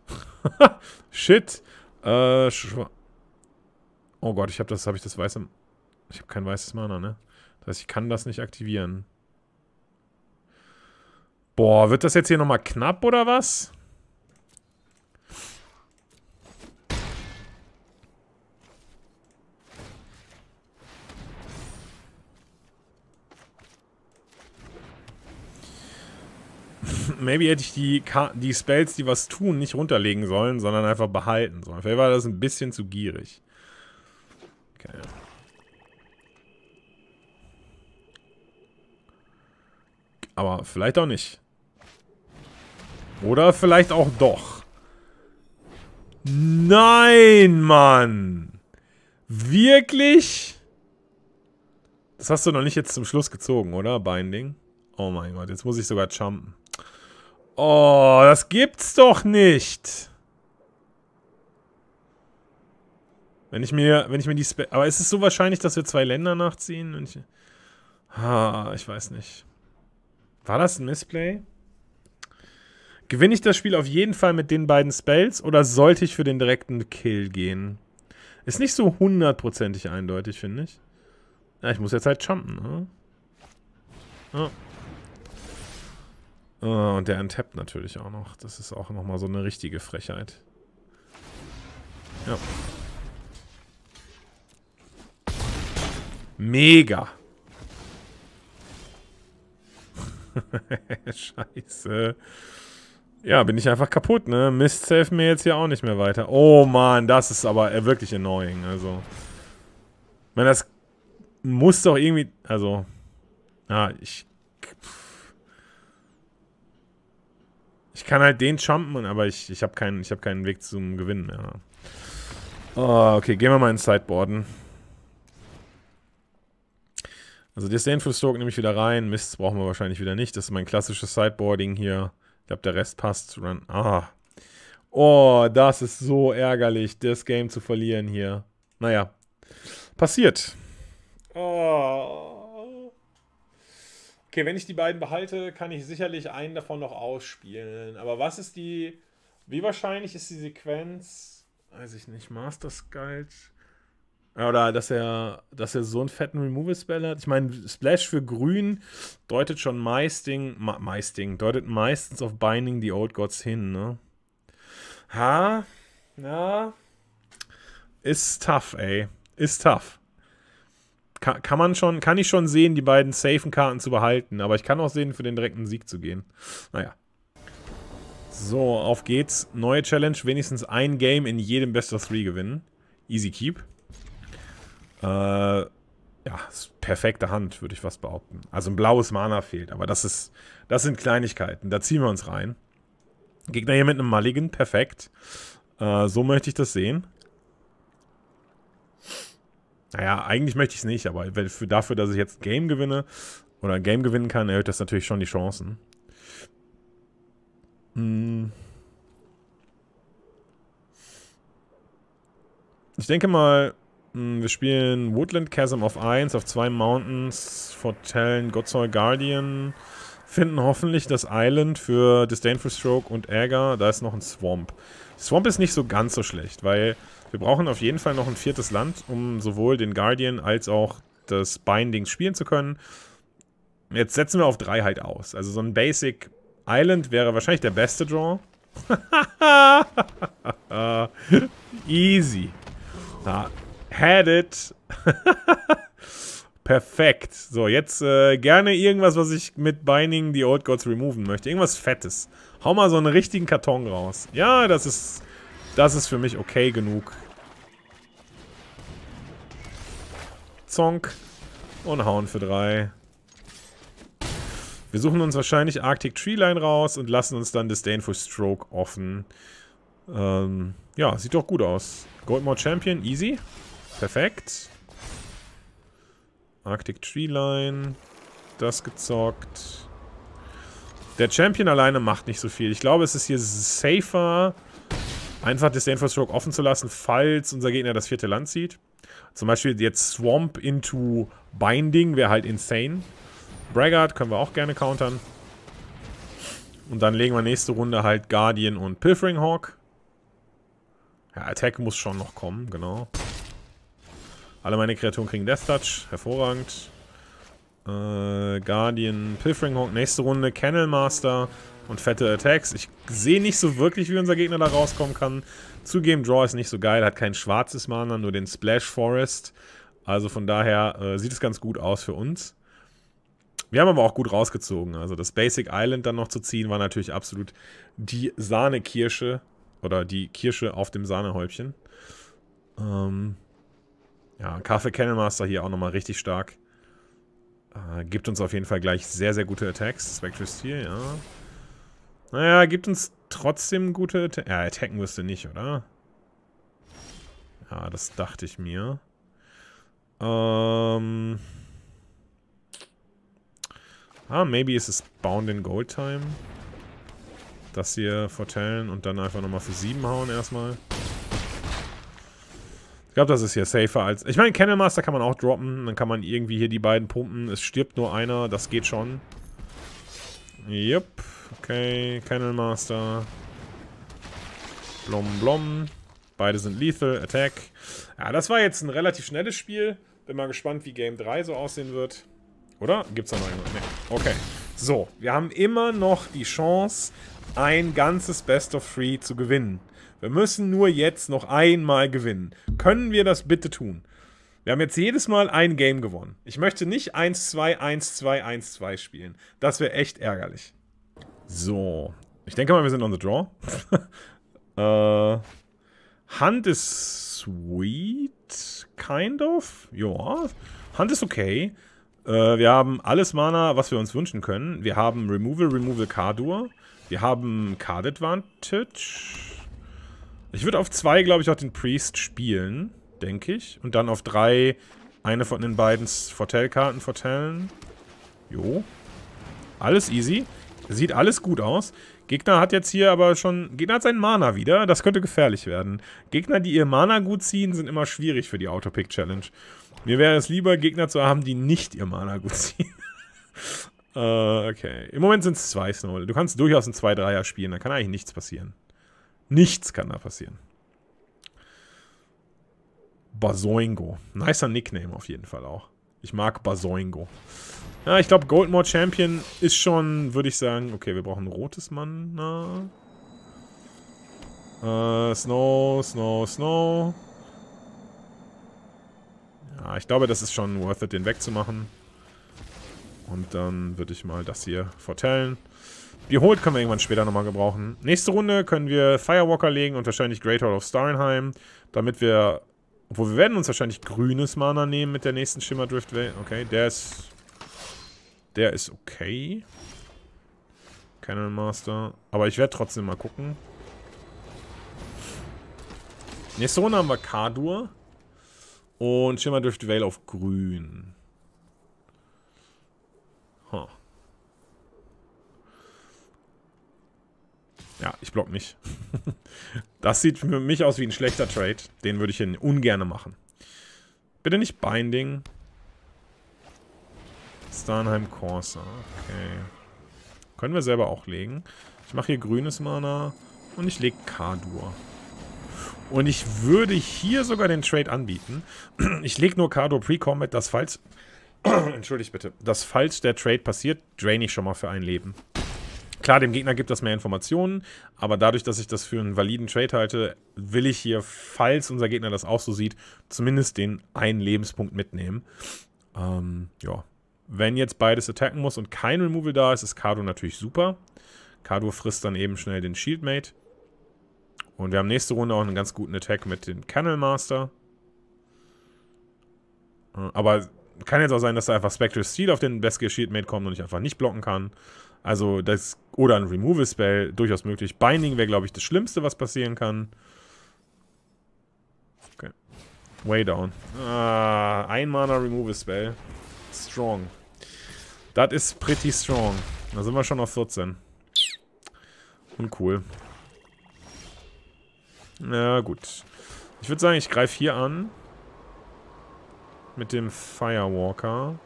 Shit. Äh, oh Gott, ich habe das, habe ich das weiße... Ich habe kein weißes Mana, ne? Das heißt, ich kann das nicht aktivieren. Boah, wird das jetzt hier nochmal knapp, oder was? maybe hätte ich die, die Spells, die was tun, nicht runterlegen sollen, sondern einfach behalten sollen. Vielleicht war das ein bisschen zu gierig. Okay. Aber vielleicht auch nicht. Oder vielleicht auch doch. Nein, Mann! Wirklich? Das hast du noch nicht jetzt zum Schluss gezogen, oder? Binding? Oh mein Gott, jetzt muss ich sogar jumpen. Oh, das gibt's doch nicht. Wenn ich mir, wenn ich mir die Spe Aber ist es so wahrscheinlich, dass wir zwei Länder nachziehen? Wenn ich, ah, ich weiß nicht. War das ein Missplay? Gewinne ich das Spiel auf jeden Fall mit den beiden Spells oder sollte ich für den direkten Kill gehen? Ist nicht so hundertprozentig eindeutig, finde ich. Ja, ich muss jetzt halt jumpen, ne? Oh. Oh, und der enttappt natürlich auch noch. Das ist auch nochmal so eine richtige Frechheit. Ja. Mega. Scheiße. Ja, bin ich einfach kaputt, ne? Mist safe mir jetzt hier auch nicht mehr weiter. Oh Mann, das ist aber äh, wirklich annoying, also. Ich meine, das muss doch irgendwie... Also... Ah, ich... Pff. Ich kann halt den jumpen, aber ich, ich habe keinen, hab keinen Weg zum Gewinnen mehr. Oh, okay, gehen wir mal ins Sideboarden. Also Disdainful Stroke nehme ich wieder rein. Mist brauchen wir wahrscheinlich wieder nicht. Das ist mein klassisches Sideboarding hier. Ich glaube, der Rest passt. Run. Ah. Oh, das ist so ärgerlich, das Game zu verlieren hier. Naja. Passiert. Oh. Okay, wenn ich die beiden behalte, kann ich sicherlich einen davon noch ausspielen. Aber was ist die. Wie wahrscheinlich ist die Sequenz? Weiß ich nicht, Master Sculpt. Oder dass er, dass er so einen fetten Removal-Spell hat. Ich meine, Splash für Grün deutet schon meisting, meisting, deutet meistens auf Binding the Old Gods hin, ne? Ha? Na? Ist tough, ey. Ist tough kann, kann, man schon, kann ich schon sehen, die beiden safen Karten zu behalten. Aber ich kann auch sehen, für den direkten Sieg zu gehen. Naja. So, auf geht's. Neue Challenge. Wenigstens ein Game in jedem Best of Three gewinnen. Easy Keep. Äh, ja, perfekte Hand, würde ich fast behaupten. Also ein blaues Mana fehlt, aber das ist, das sind Kleinigkeiten. Da ziehen wir uns rein. Gegner hier mit einem Mulligan, perfekt. Äh, so möchte ich das sehen. Naja, eigentlich möchte ich es nicht, aber für, dafür, dass ich jetzt ein Game gewinne oder ein Game gewinnen kann, erhöht das natürlich schon die Chancen. Hm. Ich denke mal, hm, wir spielen Woodland Chasm auf 1, auf 2 Mountains, Fortellen, Godzol Guardian. Finden hoffentlich das Island für Disdainful Stroke und Ärger. Da ist noch ein Swamp. Swamp ist nicht so ganz so schlecht, weil wir brauchen auf jeden Fall noch ein viertes Land, um sowohl den Guardian als auch das Binding spielen zu können. Jetzt setzen wir auf drei halt aus. Also so ein Basic Island wäre wahrscheinlich der beste Draw. Easy. Na, had it. Perfekt. So, jetzt äh, gerne irgendwas, was ich mit Binding the Old Gods removen möchte. Irgendwas Fettes. Hau mal so einen richtigen Karton raus. Ja, das ist das ist für mich okay genug. Zonk. Und hauen für drei. Wir suchen uns wahrscheinlich Arctic Treeline raus und lassen uns dann Disdainful Stroke offen. Ähm, ja, sieht doch gut aus. Goldmore Champion, easy. Perfekt. Arctic Treeline. Das gezockt. Der Champion alleine macht nicht so viel. Ich glaube, es ist hier safer, Einfach das Dangerous Stroke offen zu lassen, falls unser Gegner das vierte Land zieht. Zum Beispiel jetzt Swamp into Binding wäre halt insane. Braggart können wir auch gerne countern. Und dann legen wir nächste Runde halt Guardian und Pilfering Hawk. Ja, Attack muss schon noch kommen, genau. Alle meine Kreaturen kriegen Death Touch, hervorragend. Äh, Guardian, Pilfering Hawk, nächste Runde Kennel Master, und fette Attacks. Ich sehe nicht so wirklich, wie unser Gegner da rauskommen kann. Zugeben, Draw ist nicht so geil, hat kein schwarzes Mana, nur den Splash Forest. Also von daher äh, sieht es ganz gut aus für uns. Wir haben aber auch gut rausgezogen. Also das Basic Island dann noch zu ziehen, war natürlich absolut die Sahnekirsche. Oder die Kirsche auf dem Sahnehäubchen. Ähm ja, Kaffee Kennelmaster hier auch nochmal richtig stark. Äh, gibt uns auf jeden Fall gleich sehr, sehr gute Attacks. Spectre Steel, ja. Naja, gibt uns trotzdem gute... Atta ja, attacken wirst du nicht, oder? Ja, das dachte ich mir. Ähm... Ah, maybe ist es Bound in Gold Time. Das hier vertellen und dann einfach nochmal für sieben hauen erstmal. Ich glaube, das ist hier safer als... Ich meine, Master kann man auch droppen. Dann kann man irgendwie hier die beiden pumpen. Es stirbt nur einer. Das geht schon. Jupp. Okay, Kennel Master. Blom blom. Beide sind lethal. Attack. Ja, das war jetzt ein relativ schnelles Spiel. Bin mal gespannt, wie Game 3 so aussehen wird. Oder? Gibt's da noch irgendwas? Nee. Okay. So, wir haben immer noch die Chance, ein ganzes Best of Three zu gewinnen. Wir müssen nur jetzt noch einmal gewinnen. Können wir das bitte tun? Wir haben jetzt jedes Mal ein Game gewonnen. Ich möchte nicht 1-2, 1-2, 1-2 spielen. Das wäre echt ärgerlich. So. Ich denke mal, wir sind on the draw. äh, Hand ist sweet, kind of. Ja, Hand ist okay. Äh, wir haben alles Mana, was wir uns wünschen können. Wir haben Removal, Removal, Cardur. Wir haben Card Advantage. Ich würde auf zwei, glaube ich, auch den Priest spielen denke ich. Und dann auf drei eine von den beiden Fortellkarten vertellen. Jo. Alles easy. Sieht alles gut aus. Gegner hat jetzt hier aber schon... Gegner hat seinen Mana wieder. Das könnte gefährlich werden. Gegner, die ihr Mana gut ziehen, sind immer schwierig für die Autopick-Challenge. Mir wäre es lieber, Gegner zu haben, die nicht ihr Mana gut ziehen. äh, okay. Im Moment sind es zwei Snowball. Du kannst durchaus einen 2-3er spielen. Da kann eigentlich nichts passieren. Nichts kann da passieren. Basoingo. Nicer Nickname auf jeden Fall auch. Ich mag Basoingo. Ja, ich glaube, Goldmore Champion ist schon, würde ich sagen... Okay, wir brauchen ein rotes Mann. Äh, Snow, Snow, Snow. Ja, ich glaube, das ist schon worth it, den wegzumachen. Und dann würde ich mal das hier vertellen. Behold können wir irgendwann später nochmal gebrauchen. Nächste Runde können wir Firewalker legen und wahrscheinlich Great Hall of Starnheim, damit wir obwohl, wir werden uns wahrscheinlich grünes Mana nehmen mit der nächsten Schimmerdrift. Okay, der ist... Der ist okay. Cannon Master. Aber ich werde trotzdem mal gucken. Nächste Runde haben wir Kadur. Und Schimmerdrift Veil vale auf grün. Ja, ich block nicht. das sieht für mich aus wie ein schlechter Trade. Den würde ich in ungerne machen. Bitte nicht Binding. Starnheim Corsa. Okay. Können wir selber auch legen. Ich mache hier grünes Mana und ich lege Kadur. Und ich würde hier sogar den Trade anbieten. Ich lege nur Kadur Pre-Combat, dass falls... Entschuldigt bitte. Dass falls der Trade passiert, drain ich schon mal für ein Leben. Klar, dem Gegner gibt das mehr Informationen, aber dadurch, dass ich das für einen validen Trade halte, will ich hier, falls unser Gegner das auch so sieht, zumindest den einen Lebenspunkt mitnehmen. Ähm, ja. Wenn jetzt beides attacken muss und kein Removal da ist, ist Kado natürlich super. Kado frisst dann eben schnell den Shieldmate. Und wir haben nächste Runde auch einen ganz guten Attack mit dem Canal Master. Äh, aber kann jetzt auch sein, dass da einfach Spectral Steel auf den Beskir Shieldmate kommt und ich einfach nicht blocken kann. Also das oder ein Removal Spell durchaus möglich. Binding wäre, glaube ich, das Schlimmste, was passieren kann. Okay. Way down. Ah, ein Mana Removal Spell. Strong. Das ist pretty strong. Da sind wir schon auf 14. Uncool. cool. Na gut. Ich würde sagen, ich greife hier an. Mit dem Firewalker.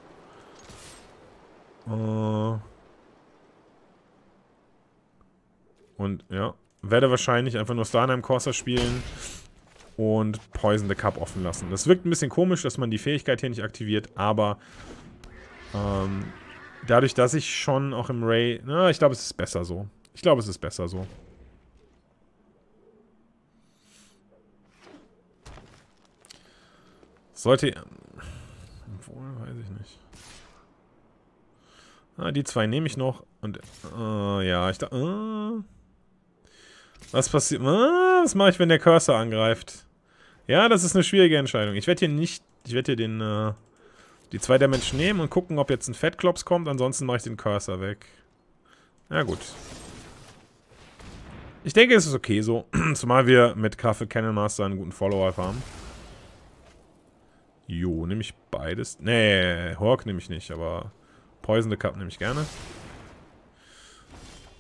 Äh. Und ja, werde wahrscheinlich einfach nur Starheim Corsa spielen und Poison the Cup offen lassen. Das wirkt ein bisschen komisch, dass man die Fähigkeit hier nicht aktiviert, aber ähm, dadurch, dass ich schon auch im Ray... Na, ich glaube, es ist besser so. Ich glaube, es ist besser so. Sollte... Obwohl, ähm, weiß ich nicht. Ah, die zwei nehme ich noch. Und, äh, ja, ich dachte... Äh, was passiert? Ah, was mache ich, wenn der Cursor angreift? Ja, das ist eine schwierige Entscheidung. Ich werde hier nicht... Ich werde hier den... Äh, die zwei Damage nehmen und gucken, ob jetzt ein Fettklops kommt. Ansonsten mache ich den Cursor weg. Ja, gut. Ich denke, es ist okay so. Zumal wir mit Kaffee Cannon Master einen guten Follower haben. Jo, nehme ich beides. Nee, Hawk nehme ich nicht, aber Poison the Cup nehme ich gerne.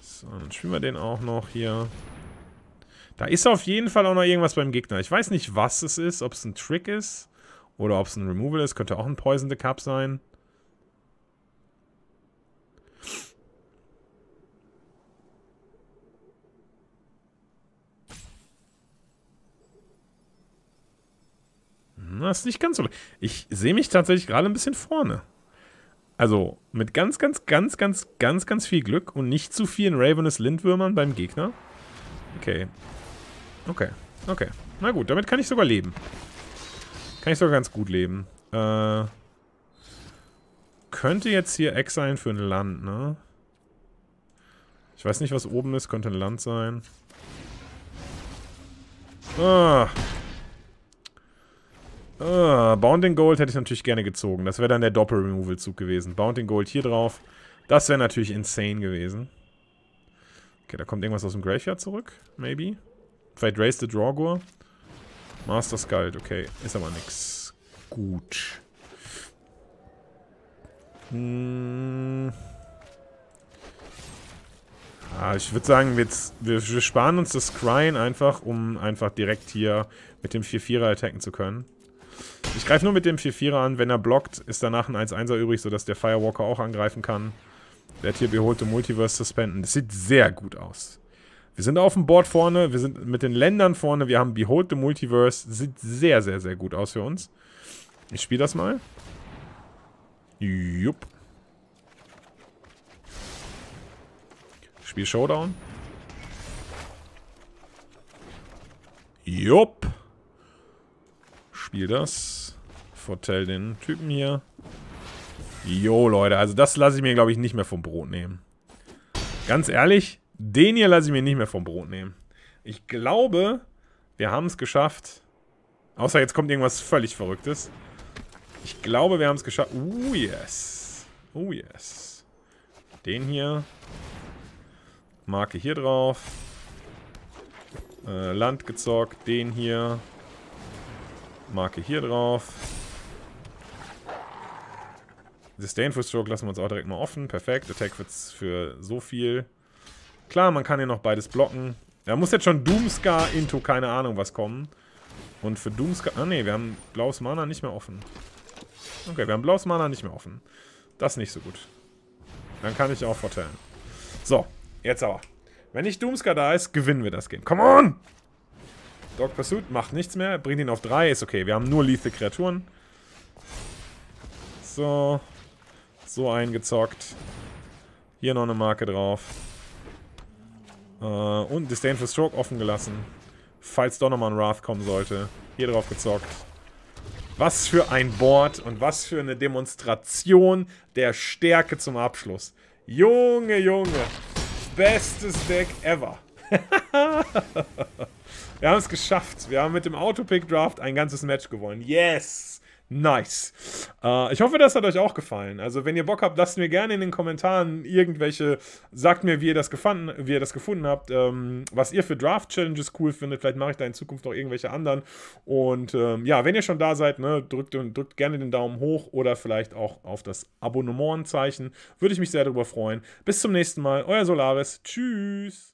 So, dann spielen wir den auch noch hier. Da ist auf jeden Fall auch noch irgendwas beim Gegner. Ich weiß nicht, was es ist, ob es ein Trick ist oder ob es ein Removal ist. Könnte auch ein Poison the Cup sein. Hm, das ist nicht ganz so. Ich sehe mich tatsächlich gerade ein bisschen vorne. Also mit ganz, ganz, ganz, ganz, ganz, ganz viel Glück und nicht zu vielen Ravenous Lindwürmern beim Gegner. Okay, Okay, okay. Na gut, damit kann ich sogar leben. Kann ich sogar ganz gut leben. Äh, könnte jetzt hier Eck sein für ein Land, ne? Ich weiß nicht, was oben ist. Könnte ein Land sein. Ah. Ah, Bounding Gold hätte ich natürlich gerne gezogen. Das wäre dann der Doppel-Removal-Zug gewesen. Bounding Gold hier drauf. Das wäre natürlich insane gewesen. Okay, da kommt irgendwas aus dem Graveyard zurück. Maybe. Vielleicht Race the Dragor. Master Skald, okay. Ist aber nix. Gut. Hm. Ah, ich würde sagen, wir, wir, wir, sparen uns das Scrying einfach, um einfach direkt hier mit dem 4-4er attacken zu können. Ich greife nur mit dem 4-4er an. Wenn er blockt, ist danach ein 1-1er übrig, sodass der Firewalker auch angreifen kann. Der hat hier beholte Multiverse Suspenden. Das sieht sehr gut aus. Wir sind auf dem Board vorne, wir sind mit den Ländern vorne, wir haben Behold the Multiverse. Sieht sehr, sehr, sehr gut aus für uns. Ich spiele das mal. Jupp. Spiel Showdown. Jupp. Spiel das. Vertell den Typen hier. Jo, Leute, also das lasse ich mir, glaube ich, nicht mehr vom Brot nehmen. Ganz ehrlich, den hier lasse ich mir nicht mehr vom Brot nehmen. Ich glaube, wir haben es geschafft. Außer jetzt kommt irgendwas völlig Verrücktes. Ich glaube, wir haben es geschafft. Oh, yes. Oh, yes. Den hier. Marke hier drauf. Äh, Land gezockt. Den hier. Marke hier drauf. Disdainful Stroke lassen wir uns auch direkt mal offen. Perfekt. Attack für so viel. Klar, man kann hier noch beides blocken. Da muss jetzt schon Doomscar into keine Ahnung was kommen. Und für Doomscar... Ah, ne, wir haben blaues Mana nicht mehr offen. Okay, wir haben blaues Mana nicht mehr offen. Das ist nicht so gut. Dann kann ich auch verteilen. So, jetzt aber. Wenn nicht Doomscar da ist, gewinnen wir das Game. Come on! Dog Pursuit macht nichts mehr. Bringt ihn auf 3. Ist okay. Wir haben nur lethal Kreaturen. So. So eingezockt. Hier noch eine Marke drauf. Äh, und Disdainful Stroke offen gelassen. Falls doch nochmal ein Wrath kommen sollte. Hier drauf gezockt. Was für ein Board und was für eine Demonstration der Stärke zum Abschluss. Junge, Junge. Bestes Deck ever. Wir haben es geschafft. Wir haben mit dem Autopick-Draft ein ganzes Match gewonnen. Yes! Nice. Uh, ich hoffe, das hat euch auch gefallen. Also, wenn ihr Bock habt, lasst mir gerne in den Kommentaren irgendwelche, sagt mir, wie ihr das, gefanden, wie ihr das gefunden habt, ähm, was ihr für Draft-Challenges cool findet. Vielleicht mache ich da in Zukunft noch irgendwelche anderen. Und ähm, ja, wenn ihr schon da seid, ne, drückt, drückt gerne den Daumen hoch oder vielleicht auch auf das Abonnementzeichen. Würde ich mich sehr darüber freuen. Bis zum nächsten Mal. Euer Solaris. Tschüss.